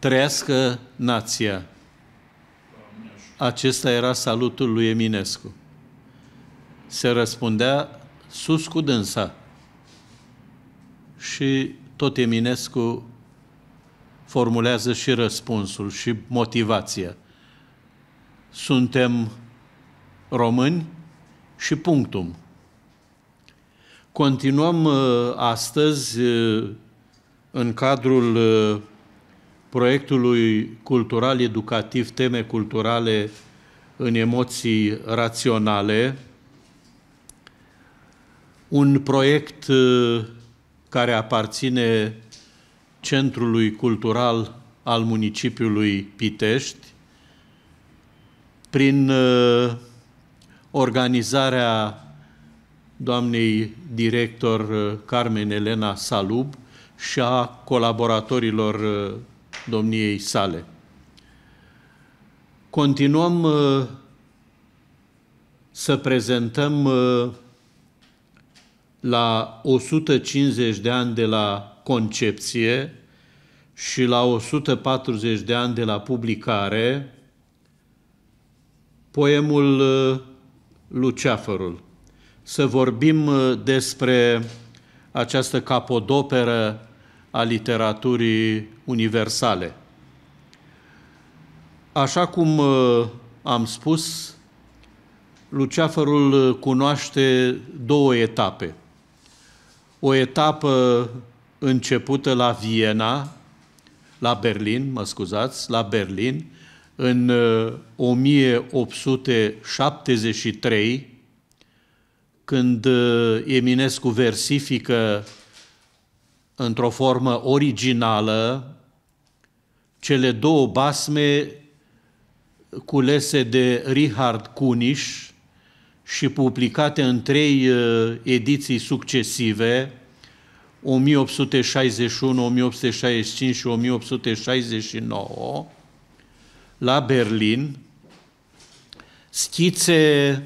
Trăiască nația. Acesta era salutul lui Eminescu. Se răspundea sus cu dânsa. Și tot Eminescu formulează și răspunsul și motivația. Suntem români și punctum. Continuăm uh, astăzi uh, în cadrul uh, proiectului cultural-educativ teme culturale în emoții raționale, un proiect uh, care aparține Centrului Cultural al municipiului Pitești, prin uh, organizarea doamnei director uh, Carmen Elena Salub și a colaboratorilor domniei sale. Continuăm uh, să prezentăm uh, la 150 de ani de la concepție și la 140 de ani de la publicare poemul uh, Luceafărul. Să vorbim despre această capodoperă a literaturii universale. Așa cum uh, am spus, Luceafărul uh, cunoaște două etape. O etapă începută la Viena, la Berlin, mă scuzați, la Berlin, în 1873, uh, când Eminescu versifică într-o formă originală cele două basme culese de Richard Kunisch și publicate în trei uh, ediții succesive, 1861, 1865 și 1869, la Berlin, schițe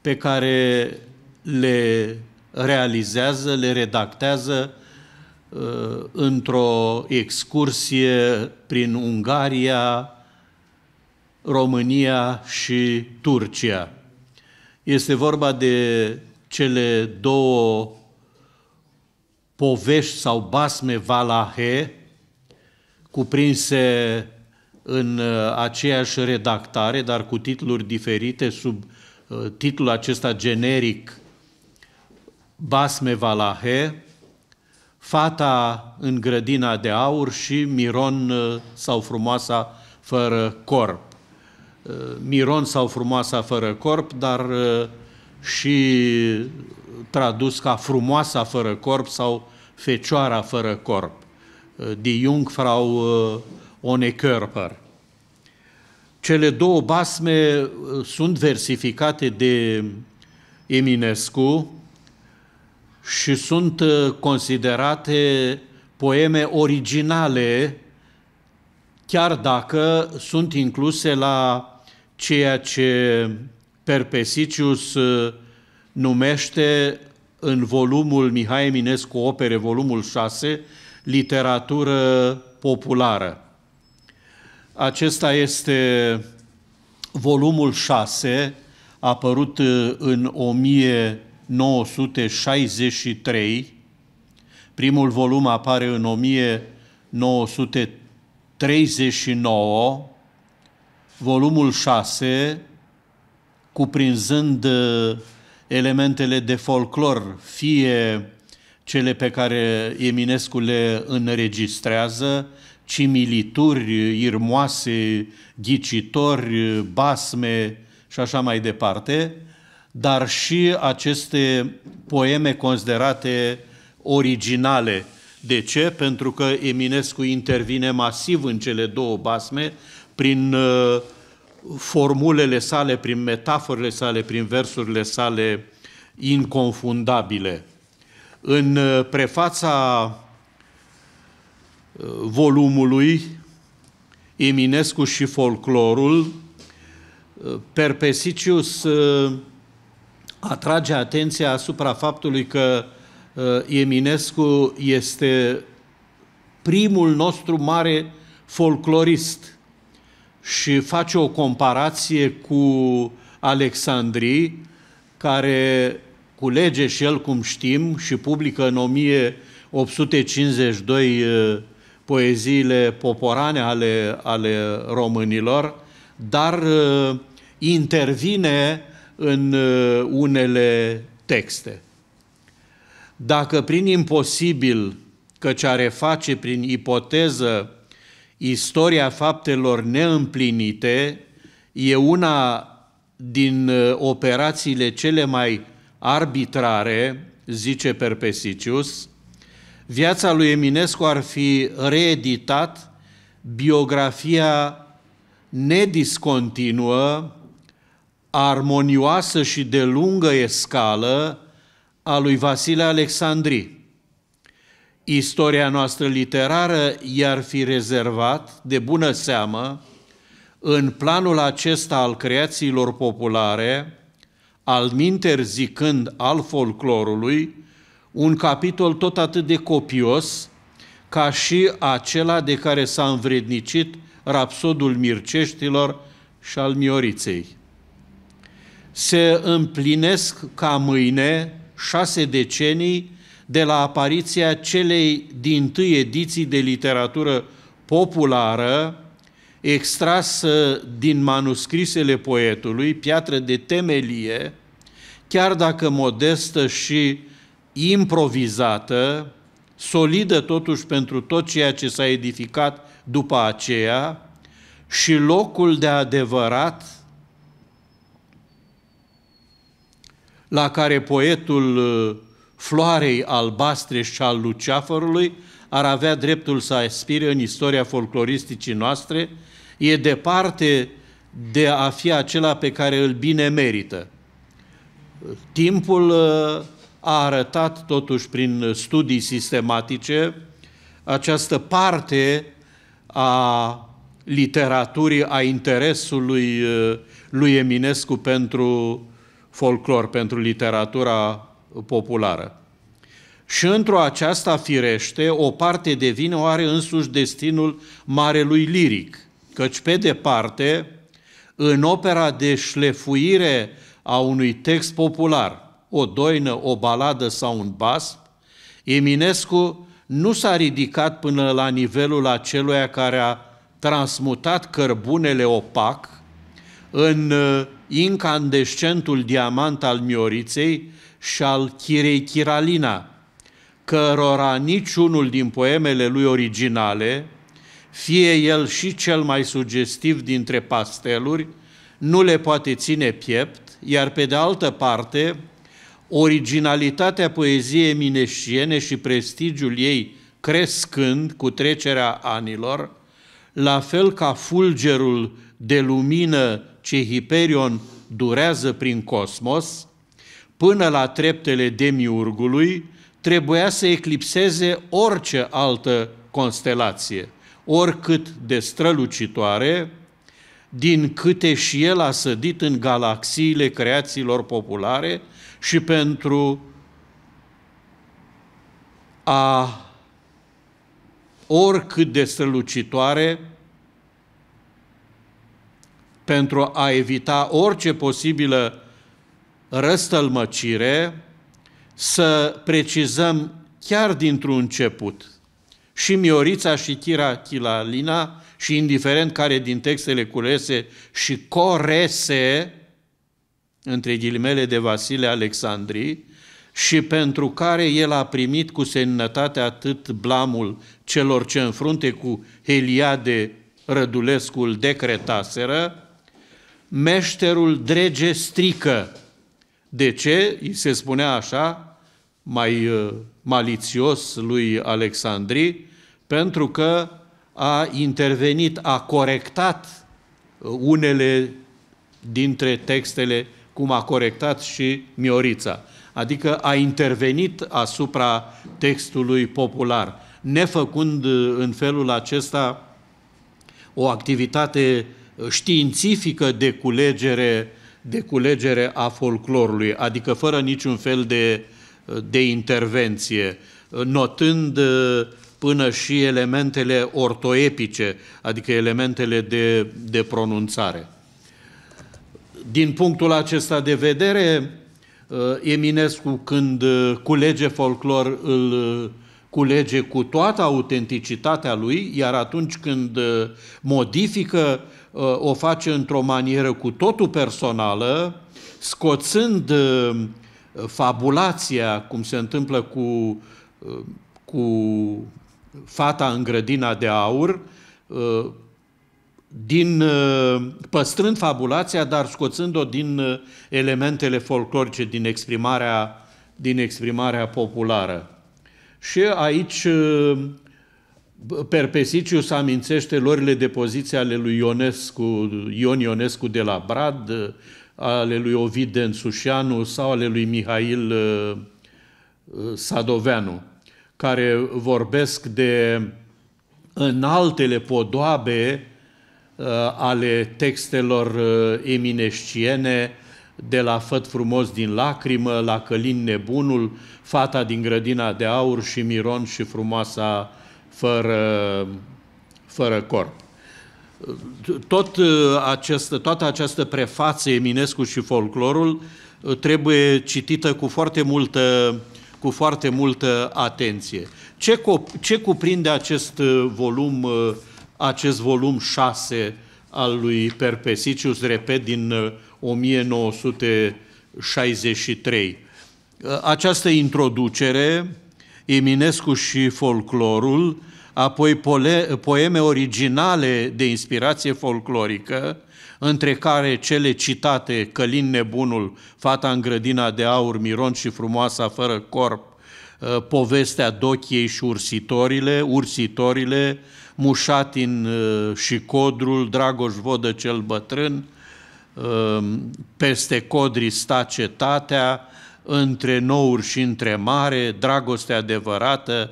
pe care le realizează, le redactează Uh, într-o excursie prin Ungaria, România și Turcia. Este vorba de cele două povești sau basme valahe cuprinse în uh, aceeași redactare, dar cu titluri diferite, sub uh, titlul acesta generic Basme Valahe, fata în grădina de aur și Miron uh, sau frumoasa fără corp. Uh, Miron sau frumoasa fără corp, dar uh, și tradus ca frumoasa fără corp sau fecioara fără corp, Die Jungfrau ohne Körper. Cele două basme sunt versificate de Eminescu, și sunt uh, considerate poeme originale, chiar dacă sunt incluse la ceea ce Perpesicius uh, numește în volumul Mihai Eminescu Opere, volumul 6, literatură populară. Acesta este volumul 6, apărut uh, în 1000 1963, primul volum apare în 1939, volumul 6, cuprinzând uh, elementele de folclor, fie cele pe care Eminescu le înregistrează, cimilituri, irmoase, ghicitori, basme și așa mai departe, dar și aceste poeme considerate originale. De ce? Pentru că Eminescu intervine masiv în cele două basme prin uh, formulele sale, prin metaforele sale, prin versurile sale inconfundabile. În uh, prefața uh, volumului Eminescu și folclorul, Perpesicius atrage atenția asupra faptului că uh, Eminescu este primul nostru mare folclorist și face o comparație cu Alexandrii, care culege și el, cum știm, și publică în 1852 uh, poeziile poporane ale, ale românilor, dar uh, intervine în uh, unele texte. Dacă prin imposibil, căci are face prin ipoteză, istoria faptelor neîmplinite e una din uh, operațiile cele mai arbitrare, zice Perpesicius, viața lui Eminescu ar fi reeditat biografia nediscontinuă armonioasă și de lungă escală a lui Vasile Alexandri. Istoria noastră literară i-ar fi rezervat, de bună seamă, în planul acesta al creațiilor populare, al minter zicând al folclorului, un capitol tot atât de copios ca și acela de care s-a învrednicit rapsodul Mirceștilor și al Mioriței se împlinesc ca mâine șase decenii de la apariția celei din tâi ediții de literatură populară, extrasă din manuscrisele poetului, piatră de temelie, chiar dacă modestă și improvizată, solidă totuși pentru tot ceea ce s-a edificat după aceea și locul de adevărat la care poetul uh, floarei albastre și al luceafărului ar avea dreptul să aspire în istoria folcloristicii noastre, e departe de a fi acela pe care îl bine merită. Timpul uh, a arătat totuși prin studii sistematice această parte a literaturii, a interesului uh, lui Eminescu pentru folclor, pentru literatura populară. Și într-o aceasta firește, o parte de vină o are însuși destinul marelui liric, căci pe departe, în opera de șlefuire a unui text popular, o doină, o baladă sau un bas Eminescu nu s-a ridicat până la nivelul aceluia care a transmutat cărbunele opac în incandescentul diamant al Mioriței și al Chirei Chiralina, cărora niciunul din poemele lui originale, fie el și cel mai sugestiv dintre pasteluri, nu le poate ține piept, iar pe de altă parte, originalitatea poeziei mineșiene și prestigiul ei crescând cu trecerea anilor, la fel ca fulgerul de lumină ce Hiperion durează prin cosmos, până la treptele demiurgului, trebuia să eclipseze orice altă constelație, oricât de strălucitoare, din câte și el a sădit în galaxiile creațiilor populare și pentru a oricât de strălucitoare pentru a evita orice posibilă răstălmăcire, să precizăm chiar dintr-un început. Și Miorița și Chira Chilalina și indiferent care din textele culese și corese, între ghilimele de Vasile Alexandrii, și pentru care el a primit cu seninătate atât blamul celor ce în frunte cu Heliade Rădulescul decretaseră, meșterul drege strică. De ce? I se spunea așa, mai uh, malițios lui Alexandri, pentru că a intervenit, a corectat uh, unele dintre textele, cum a corectat și Miorița. Adică a intervenit asupra textului popular, nefăcând uh, în felul acesta o activitate uh, științifică de de culegere a folclorului, adică fără niciun fel de, de intervenție, notând până și elementele ortoepice, adică elementele de, de pronunțare. Din punctul acesta de vedere, Eminescu, când culege folclor, îl culege cu toată autenticitatea lui, iar atunci când uh, modifică, uh, o face într-o manieră cu totul personală, scoțând uh, fabulația, cum se întâmplă cu, cu fata în grădina de aur, din, păstrând fabulația, dar scoțând-o din elementele folclorice, din exprimarea, din exprimarea populară. Și aici uh, Perpesiciu să amințește lorile de poziție ale lui Ionescu, Ion Ionescu de la Brad, uh, ale lui Ovid Densușanu sau ale lui Mihail uh, Sadoveanu, care vorbesc de înaltele podoabe ale textelor eminesciene, de la Făt frumos din lacrimă, la Călin nebunul, Fata din grădina de aur și Miron și frumoasa fără, fără corp. Tot uh, această, toată această prefață, Eminescu și folclorul, uh, trebuie citită cu foarte multă, cu foarte multă atenție. Ce, ce cuprinde acest uh, volum, acest volum 6 al lui Perpesicius, repet, din 1963. Această introducere, Eminescu și folclorul, apoi poeme originale de inspirație folclorică, între care cele citate Călin Nebunul, Fata în grădina de aur, Miron și frumoasa fără corp, ă, povestea Dochiei și ursitorile, ursitorile, Mușatin ă, și Codrul, Dragoș Vodă cel bătrân, Ehm, peste codri sta cetatea, între nouri și între mare, dragoste adevărată,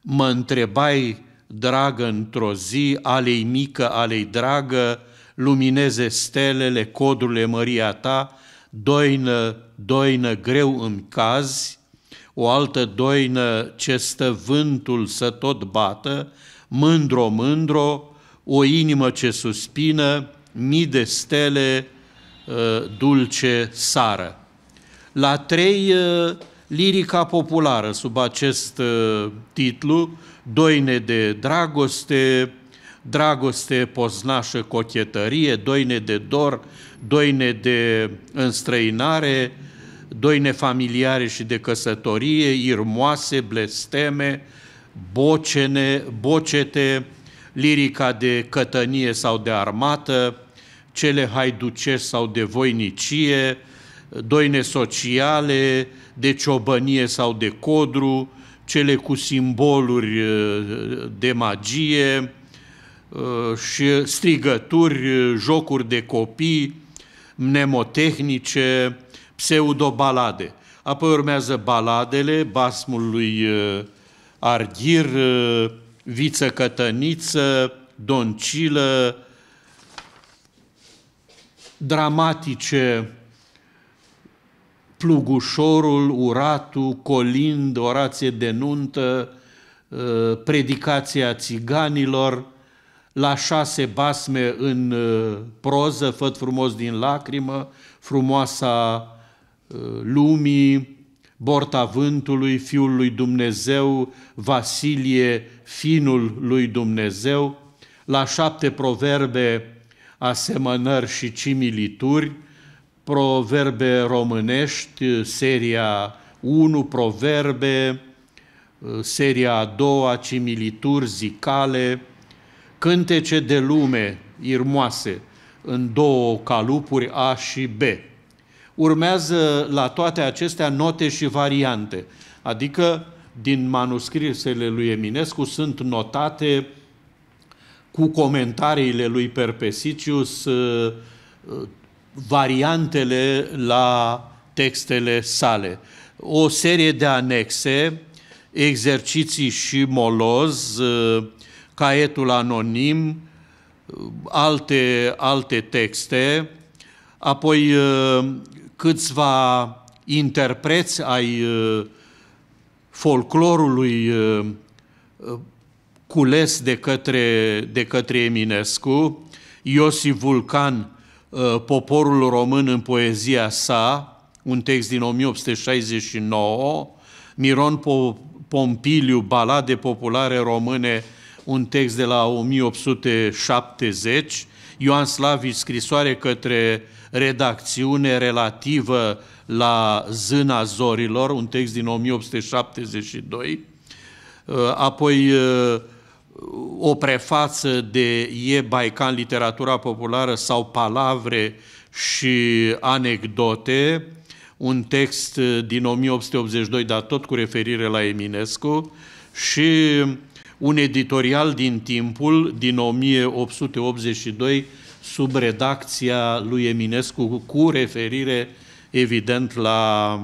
mă întrebai, dragă, într-o zi, alei mică, alei dragă, lumineze stelele, codurile măria ta, doină, doină greu îmi cazi, o altă doină ce stă vântul să tot bată, mândro, mândro, o inimă ce suspină, mii de stele uh, dulce sară. La trei, uh, lirica populară sub acest uh, titlu, Doine de dragoste, dragoste poznașă cochetărie, doine de dor, doine de înstrăinare, doine familiare și de căsătorie, irmoase, blesteme, bocene, bocete, lirica de cătănie sau de armată, cele haiducești sau de voinicie, doine sociale, de ciobănie sau de codru, cele cu simboluri uh, de magie uh, și strigături, uh, jocuri de copii, mnemotehnice, pseudobalade. Apoi urmează baladele, basmul lui Argir, Viță Cătăniță, Doncilă, dramatice Plugușorul, Uratul, Colind, orație de nuntă, uh, predicația țiganilor, la șase basme în uh, proză, Făt frumos din lacrimă, Frumoasa uh, lumii, Borta vântului, Fiul lui Dumnezeu, Vasilie, Finul lui Dumnezeu, la șapte proverbe, asemănări și cimilituri, proverbe românești, seria 1, proverbe, seria a doua, cimilituri zicale, cântece de lume irmoase în două calupuri A și B. Urmează la toate acestea note și variante, adică din manuscrisele lui Eminescu sunt notate uh, cu comentariile lui Perpesicius, uh, uh, variantele la textele sale. O serie de anexe, exerciții și moloz, uh, caietul anonim, alte, alte texte, apoi câțiva interpreți ai folclorului cules de către, de către Eminescu, Iosif Vulcan, uh, Poporul român în poezia sa, un text din 1869, Miron Pompiliu, Balade populare române, un text de la 1870, Ioan Slavici, scrisoare către redacțiune relativă la Zâna Zorilor, un text din 1872, uh, apoi uh, o prefață de E. Baican, literatura populară sau palavre și anecdote, un text din 1882, dar tot cu referire la Eminescu, și un editorial din timpul, din 1882, sub redacția lui Eminescu, cu referire, evident, la,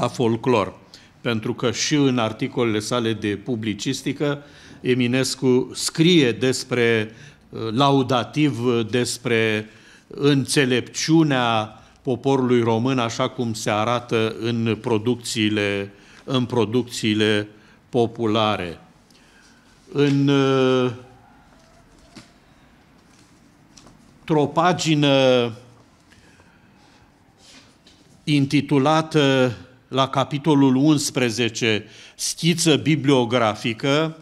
la folclor pentru că și în articolele sale de publicistică Eminescu scrie despre uh, laudativ uh, despre înțelepciunea poporului român așa cum se arată în producțiile, în producțiile populare. În uh, o pagină intitulată la capitolul 11, schiță bibliografică,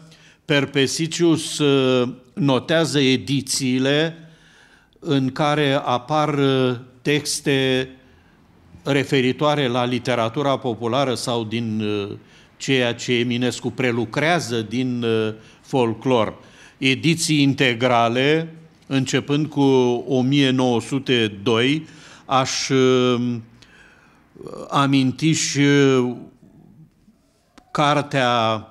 Perpesicius uh, notează edițiile în care apar uh, texte referitoare la literatura populară sau din uh, ceea ce Eminescu prelucrează din folclor. Ediții integrale, începând cu 1902, aș aminti și uh, cartea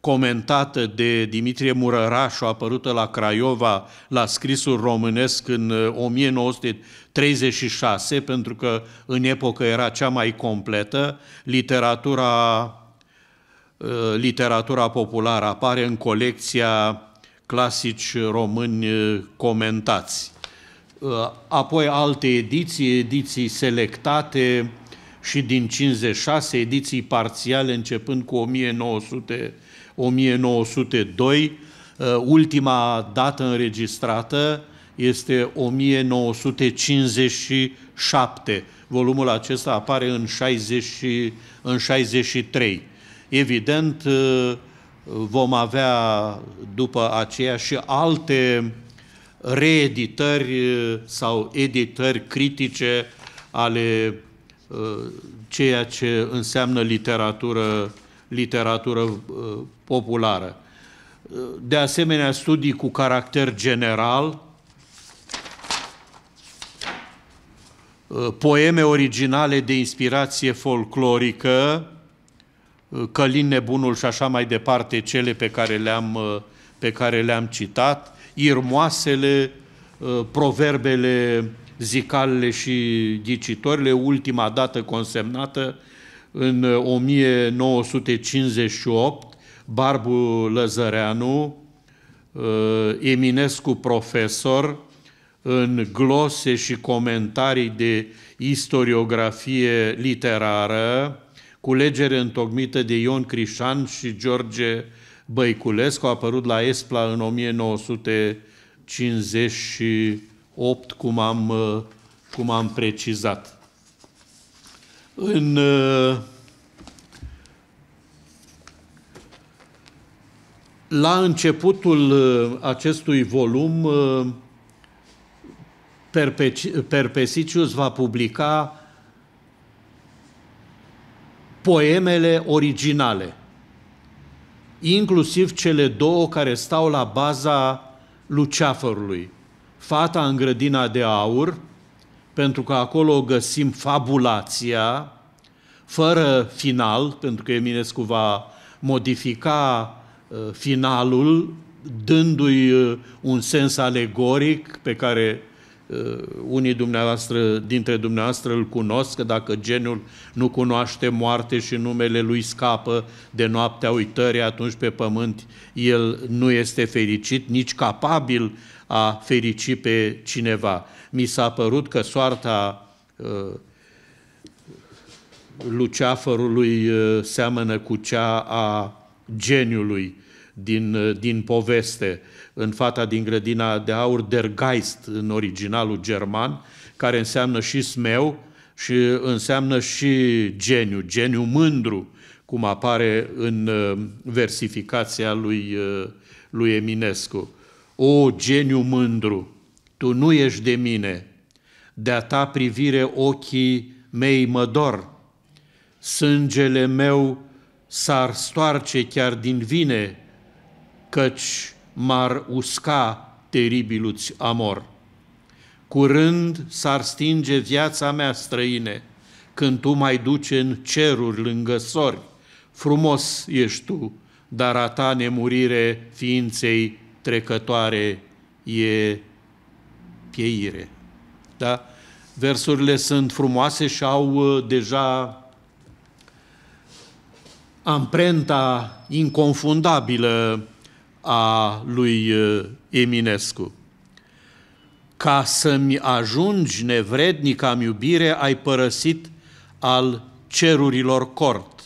comentată de Dimitrie Murărașu, apărută la Craiova la scrisul românesc în 1936, uh, pentru că în epocă era cea mai completă, literatura, uh, literatura populară apare în colecția clasici români comentați. Apoi alte ediții, ediții selectate, și din 56 ediții parțiale începând cu 1900, 1902, uh, ultima dată înregistrată este 1957. Volumul acesta apare în, 60, în 63. Evident, uh, vom avea după aceea și alte reeditări uh, sau editări critice ale Uh, ceea ce înseamnă literatură, literatură uh, populară. Uh, de asemenea, studii cu caracter general, poeme originale de inspirație folclorică, Călin Nebunul și așa mai departe, cele pe care le-am, pe care le-am citat, irmoasele, proverbele zicalele și ghicitorile, ultima dată consemnată în 1958, uh, Barbu Lăzăreanu, uh, Eminescu profesor, în glose și comentarii de istoriografie literară, culegere întocmită de Ion Crișan și George Băiculescu, a apărut la Espla în 1950. 8, cum am, uh, cum am precizat. În uh, La începutul uh, acestui volum, Perpesicius va publica poemele originale, inclusiv cele două care stau la baza Luceafărului, Fata în grădina de aur, pentru că acolo găsim fabulația, fără final, pentru că Eminescu va modifica uh, finalul, dându-i uh, un sens alegoric pe care uh, unii dumneavoastră, dintre dumneavoastră îl cunosc, că dacă genul nu cunoaște moarte și numele lui scapă de noaptea uitării, atunci pe pământ el nu este fericit, nici capabil a ferici pe cineva. Mi s-a părut că soarta uh, luceafărului uh, seamănă cu cea a geniului din, uh, din poveste, în fata din grădina de aur, Der Geist, în originalul german, care înseamnă și smeu și înseamnă și geniu, geniu mândru, cum apare în uh, versificația lui, uh, lui Eminescu. O, geniu mândru, tu nu ești de mine, de-a ta privire ochii mei mă dor. Sângele meu s-ar stoarce chiar din vine, căci m-ar usca teribiluți amor. Curând s-ar stinge viața mea străine, când tu mai duci în ceruri lângă sori. Frumos ești tu, dar a ta nemurire ființei trecătoare e pieire. Da? Versurile sunt frumoase și au uh, deja amprenta inconfundabilă a lui uh, Eminescu. Ca să-mi ajungi nevrednic am iubire, ai părăsit al cerurilor cort,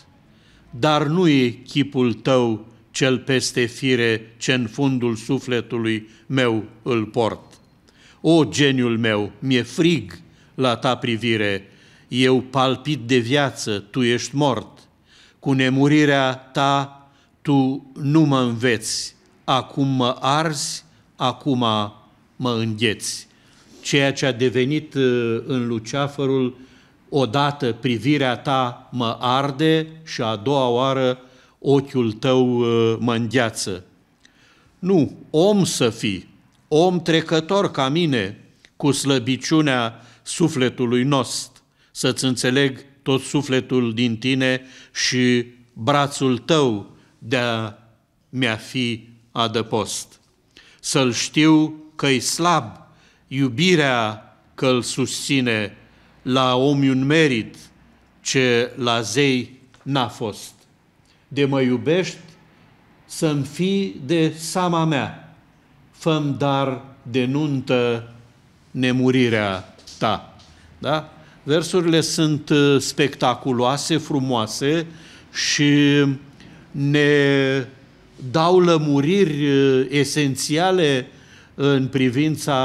dar nu e chipul tău cel peste fire ce în fundul sufletului meu îl port. O, geniul meu, mi-e frig la ta privire, eu palpit de viață, tu ești mort. Cu nemurirea ta tu nu mă înveți, acum mă arzi, acum mă îngheți. Ceea ce a devenit uh, în luceafărul, odată privirea ta mă arde și a doua oară ochiul tău uh, mă îndeață. Nu, om să fii, om trecător ca mine, cu slăbiciunea sufletului nostru, să-ți înțeleg tot sufletul din tine și brațul tău de a mi-a fi adăpost. Să-l știu că-i slab, iubirea că-l susține, la om un merit ce la zei n-a fost de mă iubești, să-mi fii de sama mea, făm dar de nuntă nemurirea ta. Da? Versurile sunt uh, spectaculoase, frumoase și ne dau lămuriri uh, esențiale în privința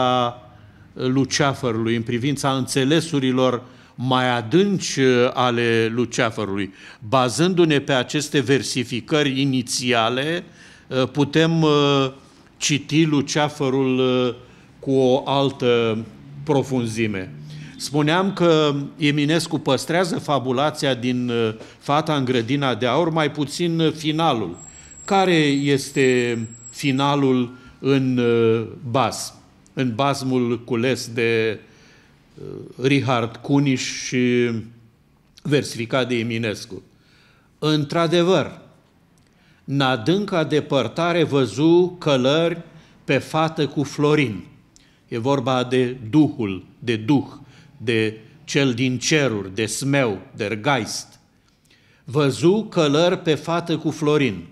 uh, luceafărului, în privința înțelesurilor mai adânci uh, ale Luceafărului. Bazându-ne pe aceste versificări inițiale, uh, putem uh, citi Luceafărul cu o altă profunzime. Spuneam că Eminescu păstrează fabulația din Fata în grădina de aur, mai puțin finalul. Care este finalul în bas, în basmul cules de uh, Uh, Richard Cuniș și versificat de Eminescu. Într-adevăr, în adânca depărtare văzu călări pe fată cu Florin. E vorba de Duhul, de Duh, de cel din ceruri, de smeu, de geist. Văzu călări pe fată cu Florin.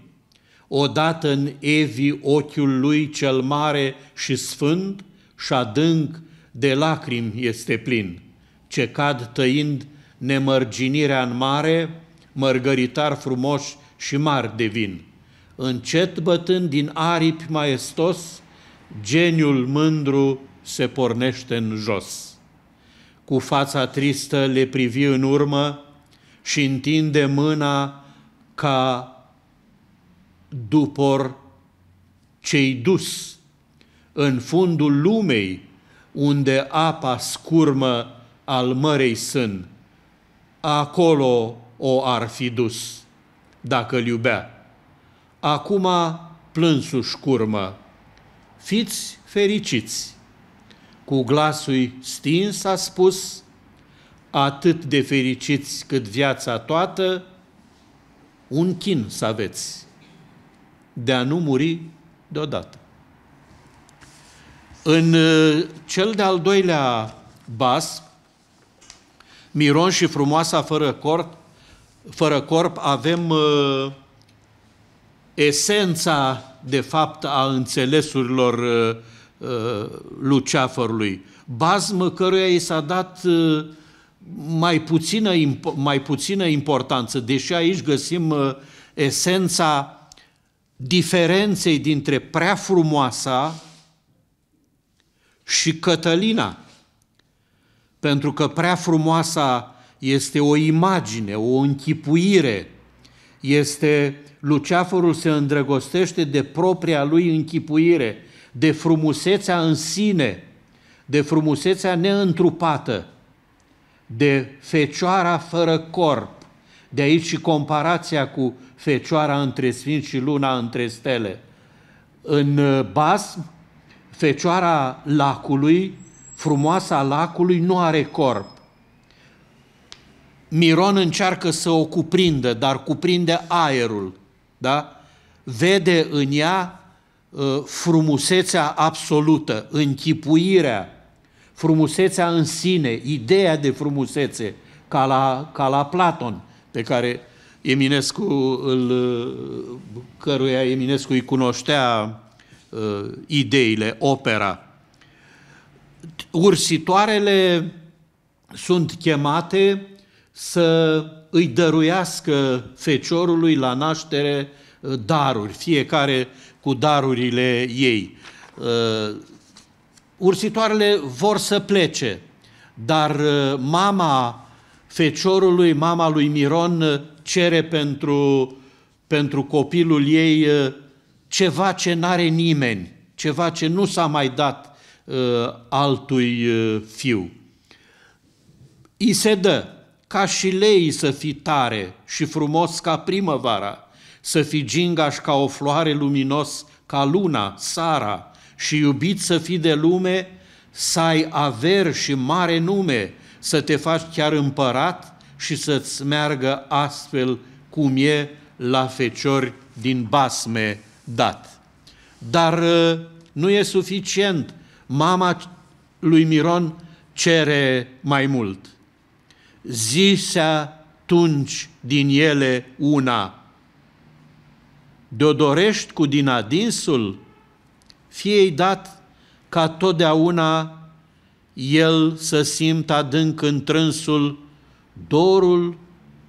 Odată în Evi ochiul lui cel mare și sfânt și adânc de lacrimi este plin, ce cad tăind nemărginirea în mare, mărgăritar frumoși și mari devin. Încet bătând din aripi maestos, geniul mândru se pornește în jos. Cu fața tristă le privi în urmă și întinde mâna ca dupor cei dus în fundul lumei unde apa scurmă al mărei sân. Acolo o ar fi dus, dacă îl iubea. Acum plânsul curmă. Fiți fericiți! Cu glasul stins a spus, atât de fericiți cât viața toată, un chin să aveți, de a nu muri deodată. În uh, cel de-al doilea bas, Miron și frumoasa fără corp, fără corp avem uh, esența, de fapt, a înțelesurilor uh, uh luceafărului, bazmă căruia i s-a dat uh, mai puțină, mai puțină importanță, deși aici găsim uh, esența diferenței dintre prea frumoasa și Cătălina, pentru că prea frumoasa este o imagine, o închipuire, este Luceafărul se îndrăgostește de propria lui închipuire, de frumusețea în sine, de frumusețea neîntrupată, de fecioara fără corp. De aici și comparația cu fecioara între sfinți și luna între stele. În uh, basm, fecioara lacului, frumoasa lacului, nu are corp. Miron încearcă să o cuprindă, dar cuprinde aerul. Da? Vede în ea ă, frumusețea absolută, închipuirea, frumusețea în sine, ideea de frumusețe, ca la, ca la Platon, pe care Eminescu îl, căruia Eminescu îi cunoștea uh, ideile, opera. Ursitoarele sunt chemate să îi dăruiască feciorului la naștere uh, daruri, fiecare cu darurile ei. Uh, ursitoarele vor să plece, dar uh, mama feciorului, mama lui Miron, uh, cere pentru, pentru copilul ei ceva ce n-are nimeni, ceva ce nu s-a mai dat uh, altui uh, fiu. I se dă ca și lei să fii tare și frumos ca primăvara, să fii gingaș ca o floare luminos ca luna, sara, și iubit să fii de lume, să ai aver și mare nume, să te faci chiar împărat și să-ți meargă astfel cum e la feciori din basme dat. Dar uh, nu e suficient. Mama lui Miron cere mai mult. Zise atunci din ele una. De-o dorești cu din adinsul, fie-i dat ca totdeauna el să simt adânc în trânsul dorul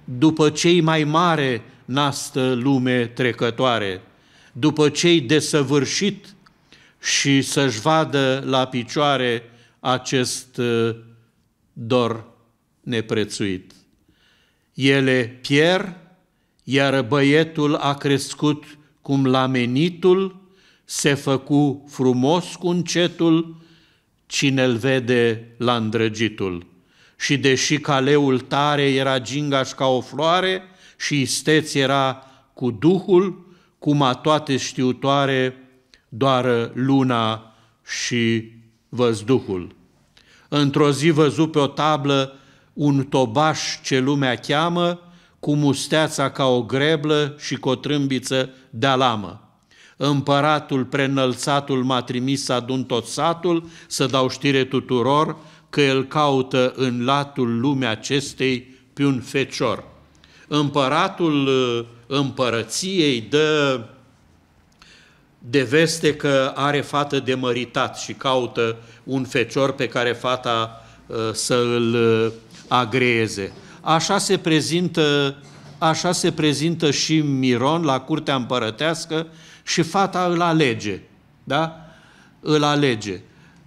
după cei mai mare nastă lume trecătoare după cei desăvârșit și să-și vadă la picioare acest uh, dor neprețuit. Ele pier, iar băietul a crescut cum lamenitul, se făcu frumos cu încetul, cine-l vede la îndrăgitul. Și deși caleul tare era gingaș ca o floare și isteț era cu duhul, cum a toate știutoare doar luna și văzduhul. Într-o zi văzu pe o tablă un tobaș ce lumea cheamă, cu musteața ca o greblă și cu o trâmbiță de alamă. Împăratul prenălțatul m-a trimis să adun tot satul, să dau știre tuturor că el caută în latul lumea acestei pe un fecior. Împăratul împărăției, dă de veste că are fată de măritat și caută un fecior pe care fata uh, să îl uh, agreeze. Așa se prezintă, așa se prezintă și Miron la curtea împărătească și fata îl alege. Da? Îl alege.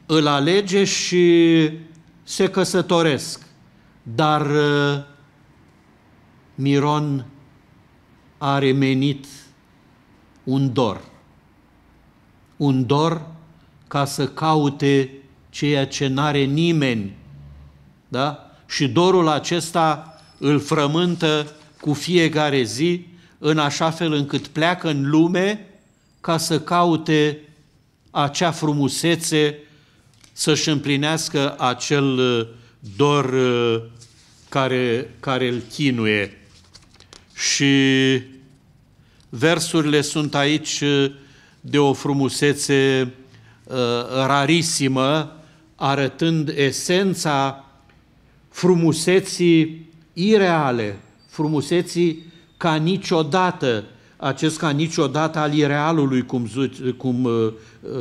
Îl alege și se căsătoresc. Dar uh, Miron a remenit un dor. Un dor ca să caute ceea ce n-are nimeni. Da? Și dorul acesta îl frământă cu fiecare zi, în așa fel încât pleacă în lume ca să caute acea frumusețe, să-și împlinească acel uh, dor uh, care, care îl chinuie și versurile sunt aici uh, de o frumusețe uh, rarisimă, arătând esența frumuseții ireale, frumuseții ca niciodată, acest ca niciodată al irealului, cum, zuci, cum uh,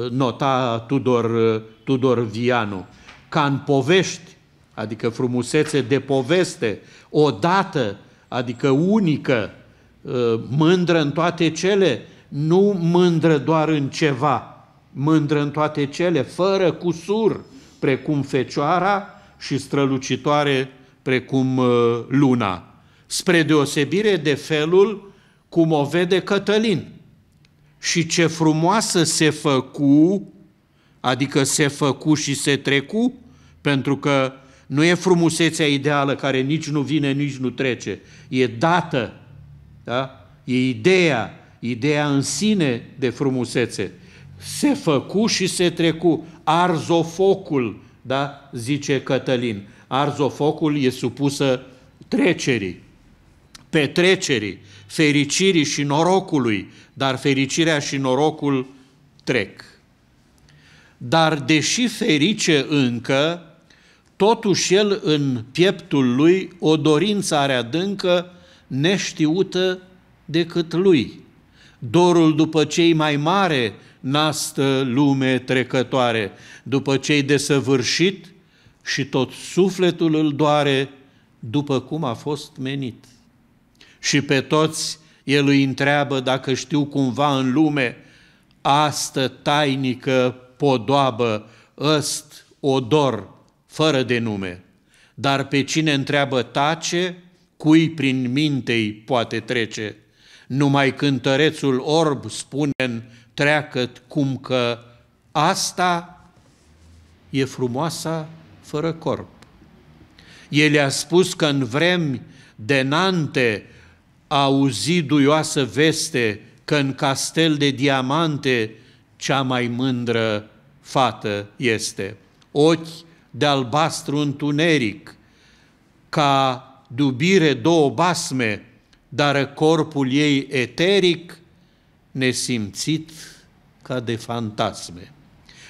nota Tudor, uh, Tudor Vianu, ca în povești, adică frumusețe de poveste, odată adică unică, uh, mândră în toate cele, nu mândră doar în ceva, mândră în toate cele, fără cusur, precum fecioara și strălucitoare precum uh, luna, spre deosebire de felul cum o vede Cătălin. Și ce frumoasă se făcu, adică se făcu și se trecu, pentru că nu e frumusețea ideală care nici nu vine, nici nu trece. E dată. Da? E ideea. Ideea în sine de frumusețe. Se făcu și se trecu. Arzofocul, da? zice Cătălin. Arzofocul e supusă trecerii, petrecerii, fericirii și norocului, dar fericirea și norocul trec. Dar deși ferice încă, Totuși el în pieptul lui o dorință are adâncă, neștiută decât lui. Dorul după cei mai mare nastă lume trecătoare, după cei desăvârșit și tot sufletul îl doare după cum a fost menit. Și pe toți el îi întreabă dacă știu cumva în lume astă tainică podoabă, ăst odor, fără de nume. Dar pe cine întreabă tace, cui prin mintei poate trece. Numai cântărețul orb spune în treacăt cum că asta e frumoasa fără corp. El a spus că în vremi de nante a auzit duioasă veste că în castel de diamante cea mai mândră fată este. Ochi de albastru întuneric, ca dubire două basme, dar corpul ei eteric, nesimțit ca de fantasme.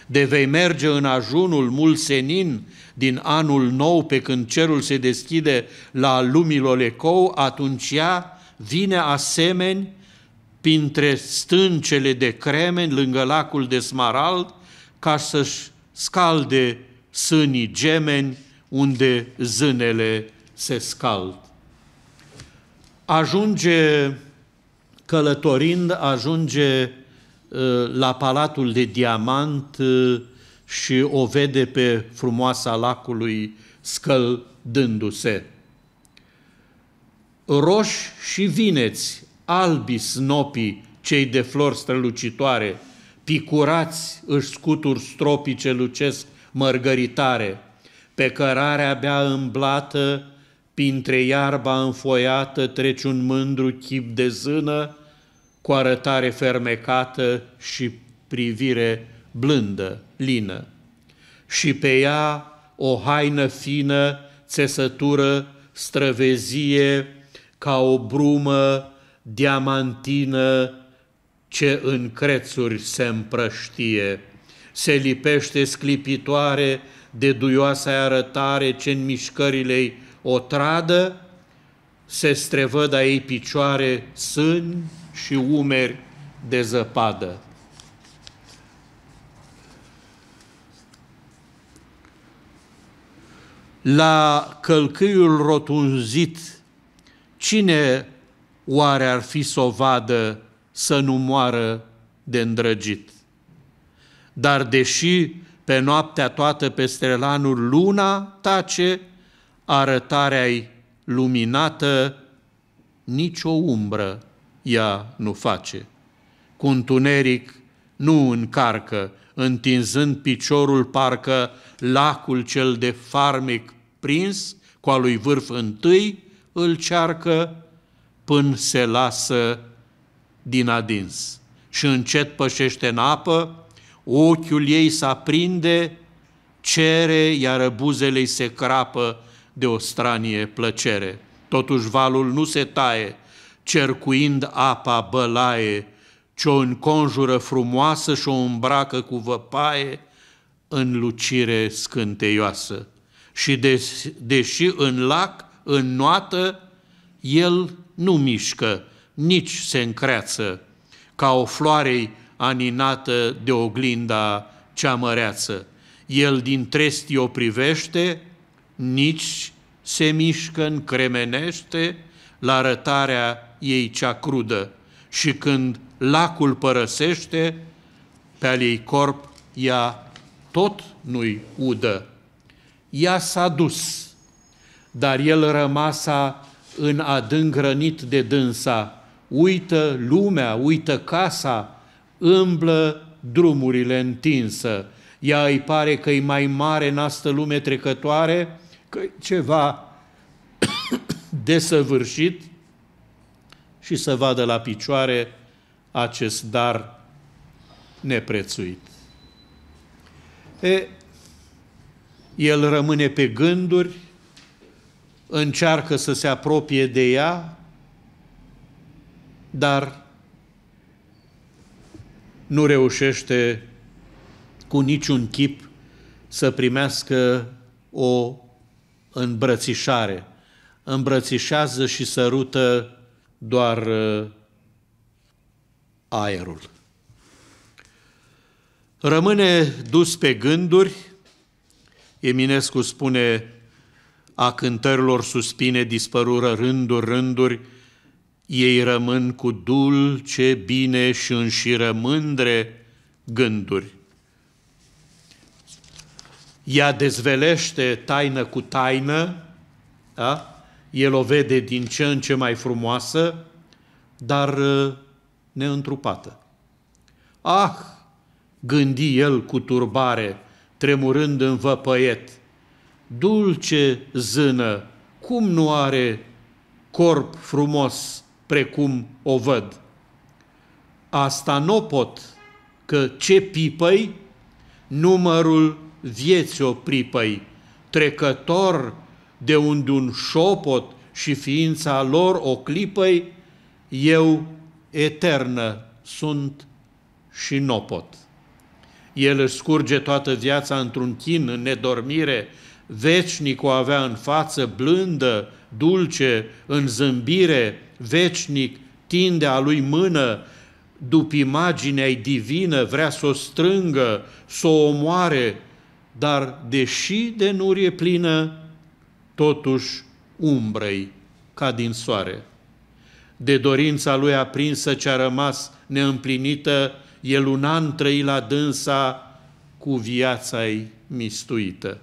De vei merge în ajunul mult senin din anul nou pe când cerul se deschide la lumilor ecou, atunci ea vine asemeni printre stâncele de cremen lângă lacul de smarald ca să-și scalde sânii gemeni unde zânele se scald. Ajunge călătorind, ajunge ă, la Palatul de Diamant ă, și o vede pe frumoasa lacului scăldându-se. Roși și vineți, albi snopii, cei de flori strălucitoare, picurați își scuturi stropii ce lucesc mărgăritare, pe cărare abia îmblată, printre iarba înfoiată trece un mândru chip de zână, cu arătare fermecată și privire blândă, lină. Și pe ea o haină fină, țesătură, străvezie, ca o brumă diamantină ce în crețuri se împrăștie se lipește sclipitoare de duioasa arătare ce în mișcările ei o tradă, se strevăd a ei picioare sâni și umeri de zăpadă. La călcâiul rotunzit, cine oare ar fi să o vadă să nu moară de îndrăgit? Dar deși pe noaptea toată peste lanul luna tace, arătarea-i luminată, nicio umbră ea nu face. Cu întuneric nu încarcă, întinzând piciorul parcă lacul cel de farmec prins, cu al lui vârf întâi îl cearcă până se lasă din adins și încet pășește în apă, ochiul ei se aprinde, cere, iar buzele se crapă de o stranie plăcere. Totuși valul nu se taie, cercuind apa bălaie, ce o înconjură frumoasă și o îmbracă cu văpaie în lucire scânteioasă. Și de, deși în lac, în noată, el nu mișcă, nici se încreață, ca o floarei aninată de oglinda cea măreață. El din trest o privește, nici se mișcă cremenește la rătarea ei cea crudă și când lacul părăsește, pe al ei corp ea tot nu-i udă. Ea s-a dus, dar el rămasa în adânc rănit de dânsa, uită lumea, uită casa, îmblă drumurile întinsă, Ea îi pare că e mai mare în astă lume trecătoare, că ceva desăvârșit și să vadă la picioare acest dar neprețuit. E, el rămâne pe gânduri, încearcă să se apropie de ea, dar nu reușește cu niciun chip să primească o îmbrățișare. Îmbrățișează și sărută doar uh, aerul. Rămâne dus pe gânduri, Eminescu spune, a cântărilor suspine dispărură rânduri, rânduri, ei rămân cu dulce, bine și înșiră mândre gânduri. Ea dezvelește taină cu taină, da? el o vede din ce în ce mai frumoasă, dar uh, neîntrupată. Ah, gândi el cu turbare, tremurând în văpăiet, dulce zână, cum nu are corp frumos, precum o văd. Asta nu pot, că ce pipăi, numărul vieți o pripăi, trecător de unde un șopot și ființa lor o clipăi, eu eternă sunt și nu pot. El își scurge toată viața într-un chin, în nedormire, veșnic o avea în față, blândă, dulce, în zâmbire, veșnic tinde a lui mână după imaginea divină, vrea să o strângă, să o omoare, dar deși de nurie plină, totuși umbrei ca din soare. De dorința lui aprinsă ce a rămas neîmplinită, el un an trăi la dânsa cu viața ei mistuită.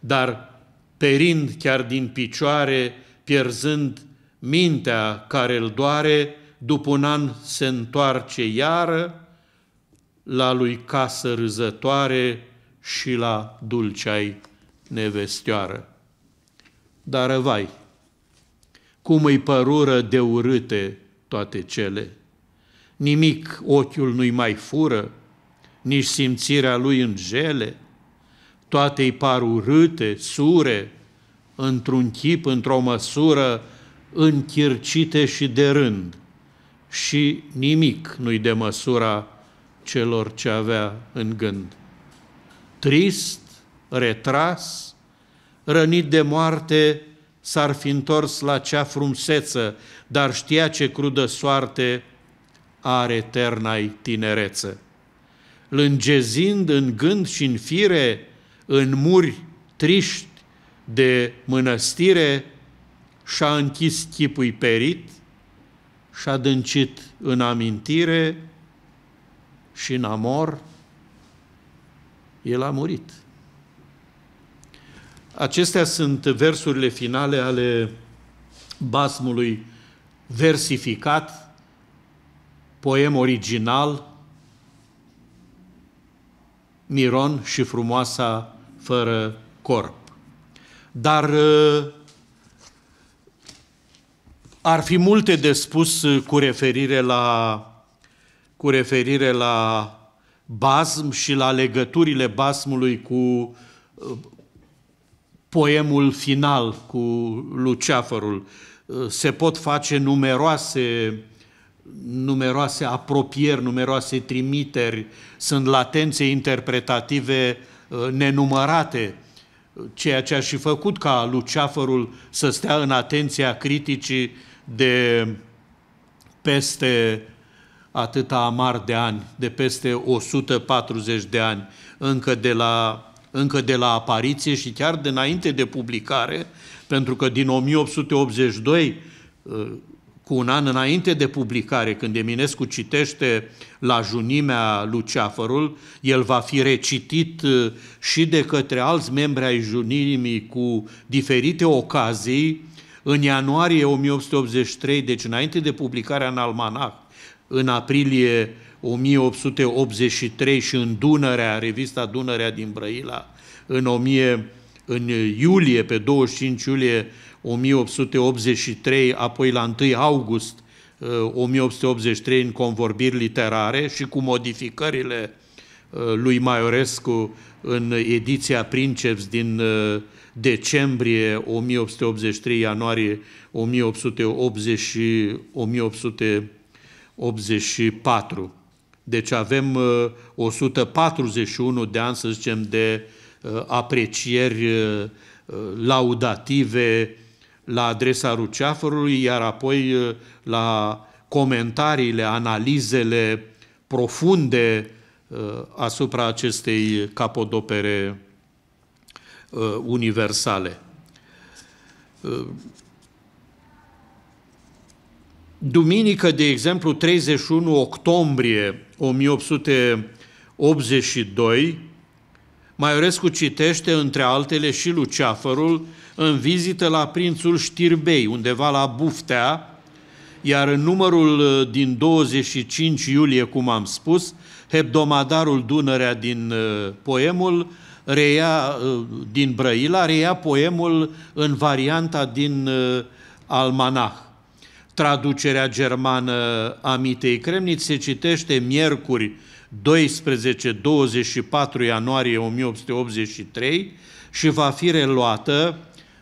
Dar perind chiar din picioare, pierzând mintea care îl doare, după un an se întoarce iară la lui casă râzătoare și la dulceai nevestioară. Dar vai, cum îi părură de urâte toate cele! Nimic ochiul nu-i mai fură, nici simțirea lui în gele, toate îi par urâte, sure, într-un chip, într-o măsură, închircite și de rând și nimic nu-i de măsura celor ce avea în gând. Trist, retras, rănit de moarte, s-ar fi întors la cea frumseță, dar știa ce crudă soarte are eternai tinerețe. Lângezind în gând și în fire, în muri triști de mănăstire, și-a închis chipul perit și-a dâncit în amintire și în amor, el a murit. Acestea sunt versurile finale ale basmului versificat, poem original, Miron și frumoasa fără corp. Dar uh, ar fi multe de spus uh, cu referire la, cu referire la bazm și la legăturile basmului cu uh, poemul final, cu Luceafărul. Uh, se pot face numeroase, numeroase apropieri, numeroase trimiteri, sunt latențe interpretative nenumărate, ceea ce a și făcut ca Luceafărul să stea în atenția criticii de peste atâta amar de ani, de peste 140 de ani, încă de la, încă de la apariție și chiar de înainte de publicare, pentru că din 1882, uh, cu un an înainte de publicare, când Eminescu citește la junimea Luceafărul, el va fi recitit uh, și de către alți membri ai junimii cu diferite ocazii, în ianuarie 1883, deci înainte de publicarea în Almanac, în aprilie 1883 și în Dunărea, revista Dunărea din Brăila, în, 1000, în iulie, pe 25 iulie 1883, apoi la 1 august 1883 uh, în convorbiri literare și cu modificările uh, lui Maiorescu în ediția Princeps din uh, decembrie 1883, ianuarie 1880 1884. Deci avem 141 uh, de ani, să zicem, de uh, aprecieri uh, laudative la adresa Ruceafărului, iar apoi la comentariile, analizele profunde asupra acestei capodopere uh, universale. Uh, duminică, de exemplu, 31 octombrie 1882, Maiorescu citește, între altele, și Luceafărul în vizită la prințul Știrbei, undeva la Buftea, iar în numărul uh, din 25 iulie, cum am spus, hebdomadarul Dunărea din uh, poemul reia uh, din Brăila, reia poemul în varianta din uh, Almanach. Traducerea germană a mitei Cremniț se citește miercuri 12-24 ianuarie 1883 și va fi reluată,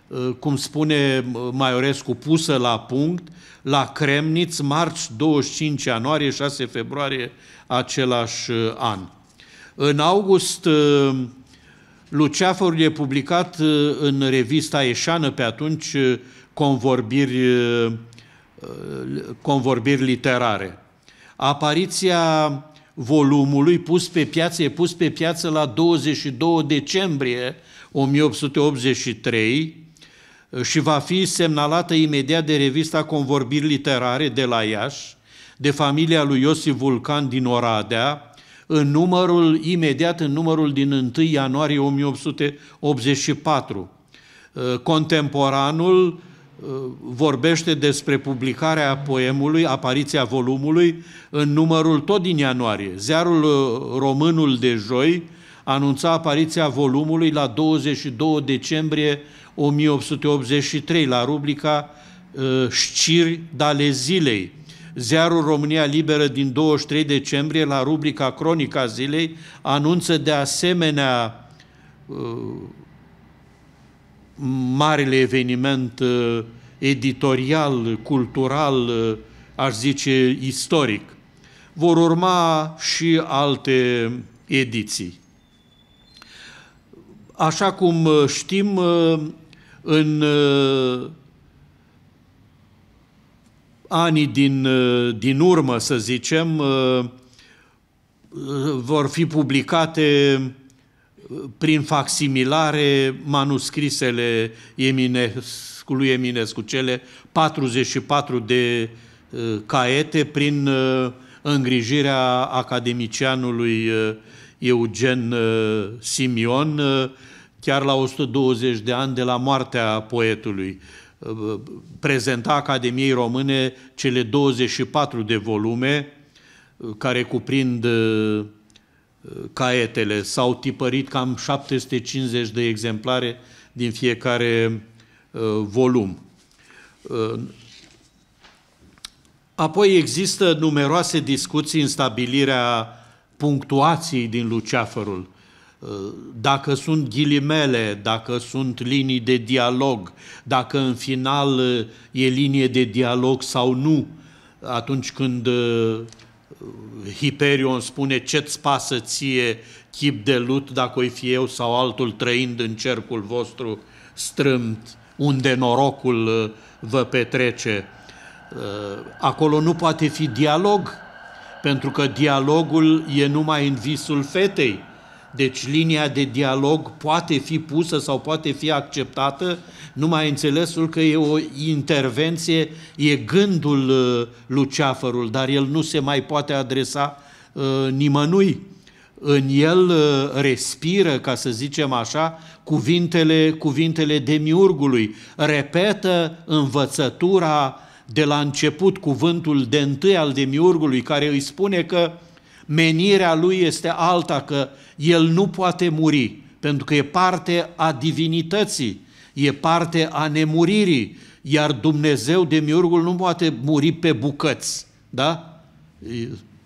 uh, cum spune Maiorescu, pusă la punct la Cremniț, marți 25 ianuarie, 6 februarie același an. În august Luceafărul e publicat uh, în revista Eșană pe atunci uh, convorbiri, uh, convorbiri literare. Apariția volumului pus pe piață e pus pe piață la 22 decembrie 1883 și va fi semnalată imediat de revista Convorbiri Literare de la Iași, de familia lui Iosif Vulcan din Oradea, în numărul, imediat în numărul din 1 ianuarie 1884. Uh, contemporanul uh, vorbește despre publicarea poemului, apariția volumului, în numărul tot din ianuarie. Ziarul uh, Românul de Joi anunța apariția volumului la 22 decembrie 1883, la rubrica Știri dale zilei. Ziarul România Liberă din 23 decembrie, la rubrica Cronica Zilei, anunță de asemenea uh, marele eveniment uh, editorial, cultural, uh, aș zice istoric. Vor urma și alte ediții. Așa cum știm, în anii din, uh, din urmă, să zicem, uh, uh, vor fi publicate prin facsimilare manuscrisele Eminescu, lui Eminescu, cele 44 de caete, prin îngrijirea academicianului Eugen Simion, chiar la 120 de ani de la moartea poetului prezenta Academiei Române cele 24 de volume uh, care cuprind uh, caietele. S-au tipărit cam 750 de exemplare din fiecare uh, volum. Apoi există numeroase discuții în stabilirea punctuației din Luceafărul dacă sunt ghilimele, dacă sunt linii de dialog, dacă în final e linie de dialog sau nu, atunci când uh, Hiperion spune ce-ți pasă ție chip de lut dacă oi fi eu sau altul trăind în cercul vostru strâmt, unde norocul uh, vă petrece. Uh, acolo nu poate fi dialog, pentru că dialogul e numai în visul fetei deci linia de dialog poate fi pusă sau poate fi acceptată, numai înțelesul că e o intervenție, e gândul uh, Luceafărul, dar el nu se mai poate adresa uh, nimănui. În el uh, respiră, ca să zicem așa, cuvintele, cuvintele demiurgului, repetă învățătura de la început, cuvântul de întâi al demiurgului, care îi spune că uh, menirea lui este alta, că el nu poate muri, pentru că e parte a divinității, e parte a nemuririi, iar Dumnezeu, demiurgul, nu poate muri pe bucăți, da?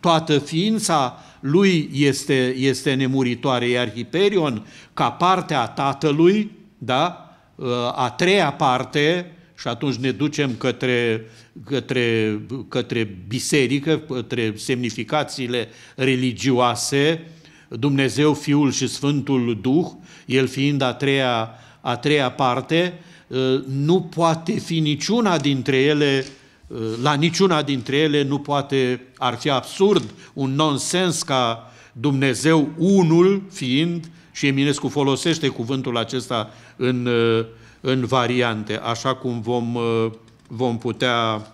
Toată ființa lui este, este nemuritoare, iar Hiperion, ca parte a Tatălui, da? A treia parte, și atunci ne ducem către, către, către biserică, către semnificațiile religioase, Dumnezeu, Fiul și Sfântul Duh, El fiind a treia, a treia parte, nu poate fi niciuna dintre ele, la niciuna dintre ele nu poate, ar fi absurd, un nonsens ca Dumnezeu unul fiind, și Eminescu folosește cuvântul acesta în în variante, așa cum vom, uh, vom putea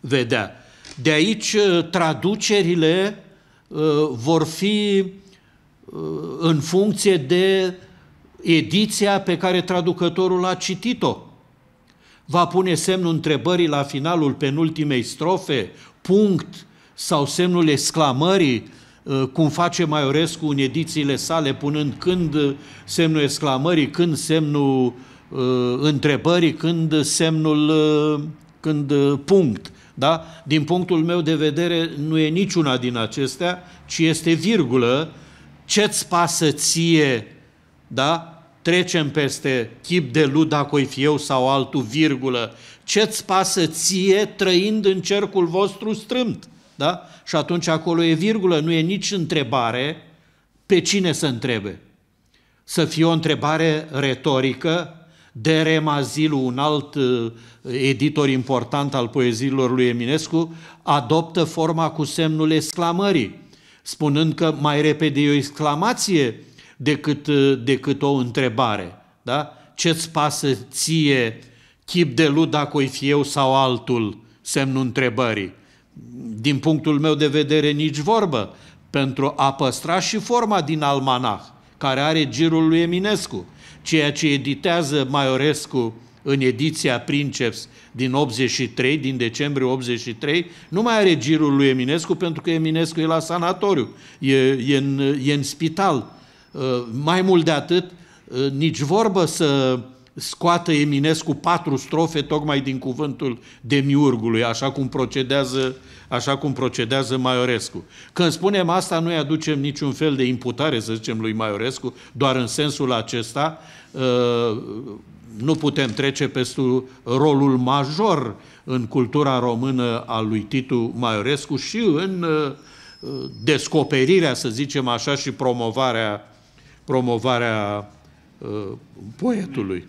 vedea. De aici uh, traducerile uh, vor fi în funcție de ediția pe care traducătorul a citit-o. Va pune semnul întrebării la finalul penultimei strofe, punct sau semnul exclamării, cum face Maiorescu în edițiile sale, punând când semnul exclamării, când semnul uh, Uh, întrebării când semnul, uh, când uh, punct. Da? Din punctul meu de vedere, nu e niciuna din acestea, ci este virgulă. Ce-ți pasă ție? Da? Trecem peste chip de lu, dacă o fi eu sau altul, virgulă. Ce-ți pasă ție trăind în cercul vostru strâmt? Da? Și atunci acolo e virgulă, nu e nici întrebare pe cine să întrebe. Să fie o întrebare retorică, Dere Mazilu, un alt uh, editor important al poeziilor lui Eminescu, adoptă forma cu semnul exclamării, spunând că mai repede e o exclamație decât, uh, decât o întrebare. Da? Ce-ți pasă ție chip de lut dacă o fi eu sau altul? Semnul întrebării. Din punctul meu de vedere, nici vorbă, pentru a păstra și forma din almanah, care are girul lui Eminescu ceea ce editează Maiorescu în ediția Princeps din 83, din decembrie 83, nu mai are girul lui Eminescu pentru că Eminescu e la sanatoriu, e, e, în, e în spital. Uh, mai mult de atât, uh, nici vorbă să scoată Eminescu patru strofe tocmai din cuvântul demiurgului, așa cum procedează, așa cum procedează Maiorescu. Când spunem asta, nu-i aducem niciun fel de imputare, să zicem, lui Maiorescu, doar în sensul acesta uh, nu putem trece peste rolul major în cultura română a lui Titu Maiorescu și în uh, descoperirea, să zicem așa, și promovarea, promovarea uh, poetului.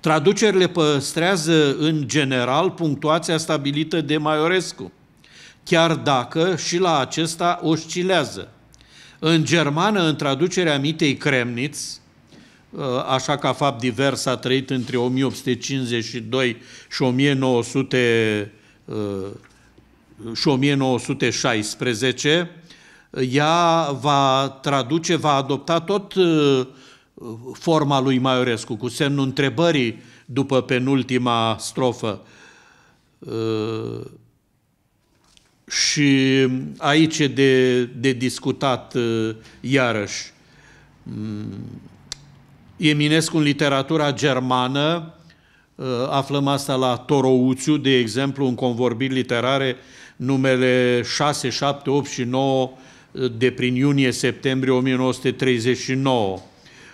Traducerile păstrează în general punctuația stabilită de Maiorescu, chiar dacă și la acesta oscilează. În germană, în traducerea mitei Kremnitz, ă, așa ca fapt divers a trăit între 1852 și 1900 și 1916, ă, ea va traduce, va adopta tot ă, forma lui Maiorescu, cu semnul întrebării după penultima strofă. Uh, și aici e de, de discutat uh, iarăși. Mm, Eminescu în literatura germană, uh, aflăm asta la Torouțiu, de exemplu, în convorbiri literare, numele 6, 7, 8 și 9 de prin iunie-septembrie 1939.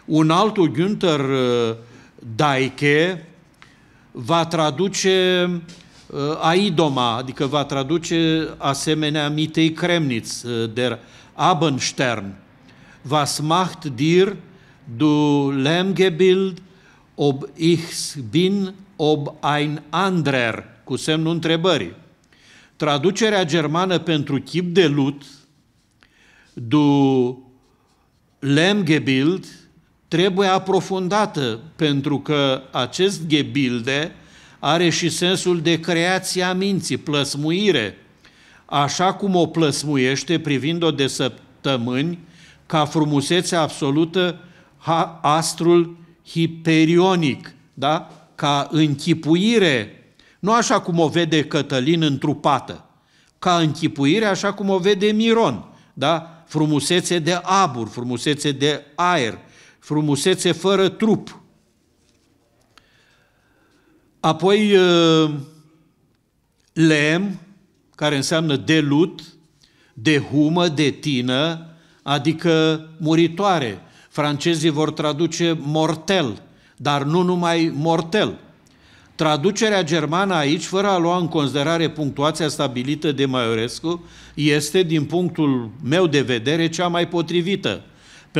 Un altul, Günther uh, Daike, va traduce uh, aidoma, adică va traduce asemenea mitei Kremnitz, uh, der Abenstern. Was macht dir du Lemgebild, ob ich bin, ob ein anderer, cu semnul întrebării. Traducerea germană pentru chip de lut, du Lemgebild, trebuie aprofundată, pentru că acest ghebilde are și sensul de creație a minții, plăsmuire, așa cum o plăsmuiește privind-o de săptămâni, ca frumusețe absolută astrul hiperionic, da? ca închipuire, nu așa cum o vede Cătălin întrupată, ca închipuire așa cum o vede Miron, da? frumusețe de abur, frumusețe de aer, frumusețe fără trup. Apoi uh, lem, care înseamnă de lut, de humă, de tină, adică muritoare. Francezii vor traduce mortel, dar nu numai mortel. Traducerea germană aici, fără a lua în considerare punctuația stabilită de Maiorescu, este, din punctul meu de vedere, cea mai potrivită –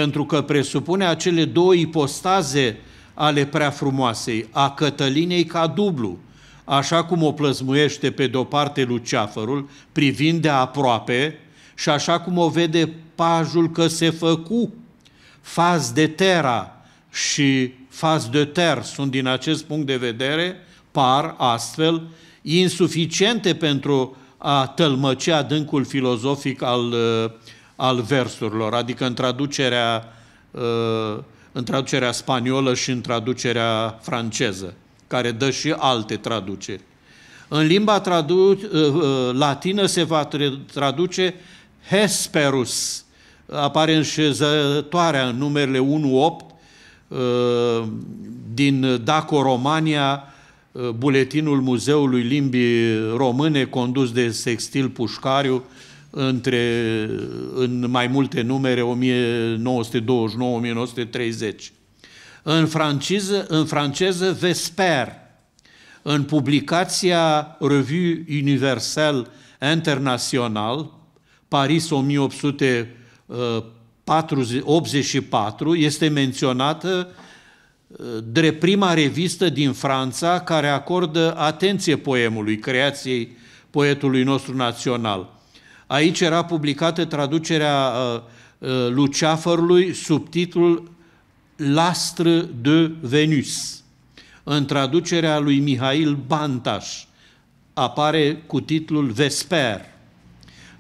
pentru că presupune acele două ipostaze ale prea frumoasei, a Cătălinei ca dublu, așa cum o plăzmuiește pe de-o parte Luceafărul, privind de aproape și așa cum o vede pajul că se făcu, faz de terra și faz de ter sunt din acest punct de vedere, par astfel insuficiente pentru a tălmăci adâncul filozofic al uh, al versurilor, adică în traducerea, uh, în traducerea spaniolă și în traducerea franceză, care dă și alte traduceri. În limba tradu- uh, uh, latină se va traduce Hesperus, apare înșezătoarea în numerele 1-8 din Daco-Romania, buletinul Muzeului Limbii Române condus de Sextil Pușcariu, între, în mai multe numere, 1929-1930. În, franceză, în franceză, Vesper, în publicația Revue Universelle International, Paris 1884, uh, este menționată uh, drept prima revistă din Franța care acordă atenție poemului, creației poetului nostru național. Aici era publicată traducerea uh, uh, Luceafărului sub titlul Lastră de Venus. În traducerea lui Mihail Bantaș apare cu titlul Vesper.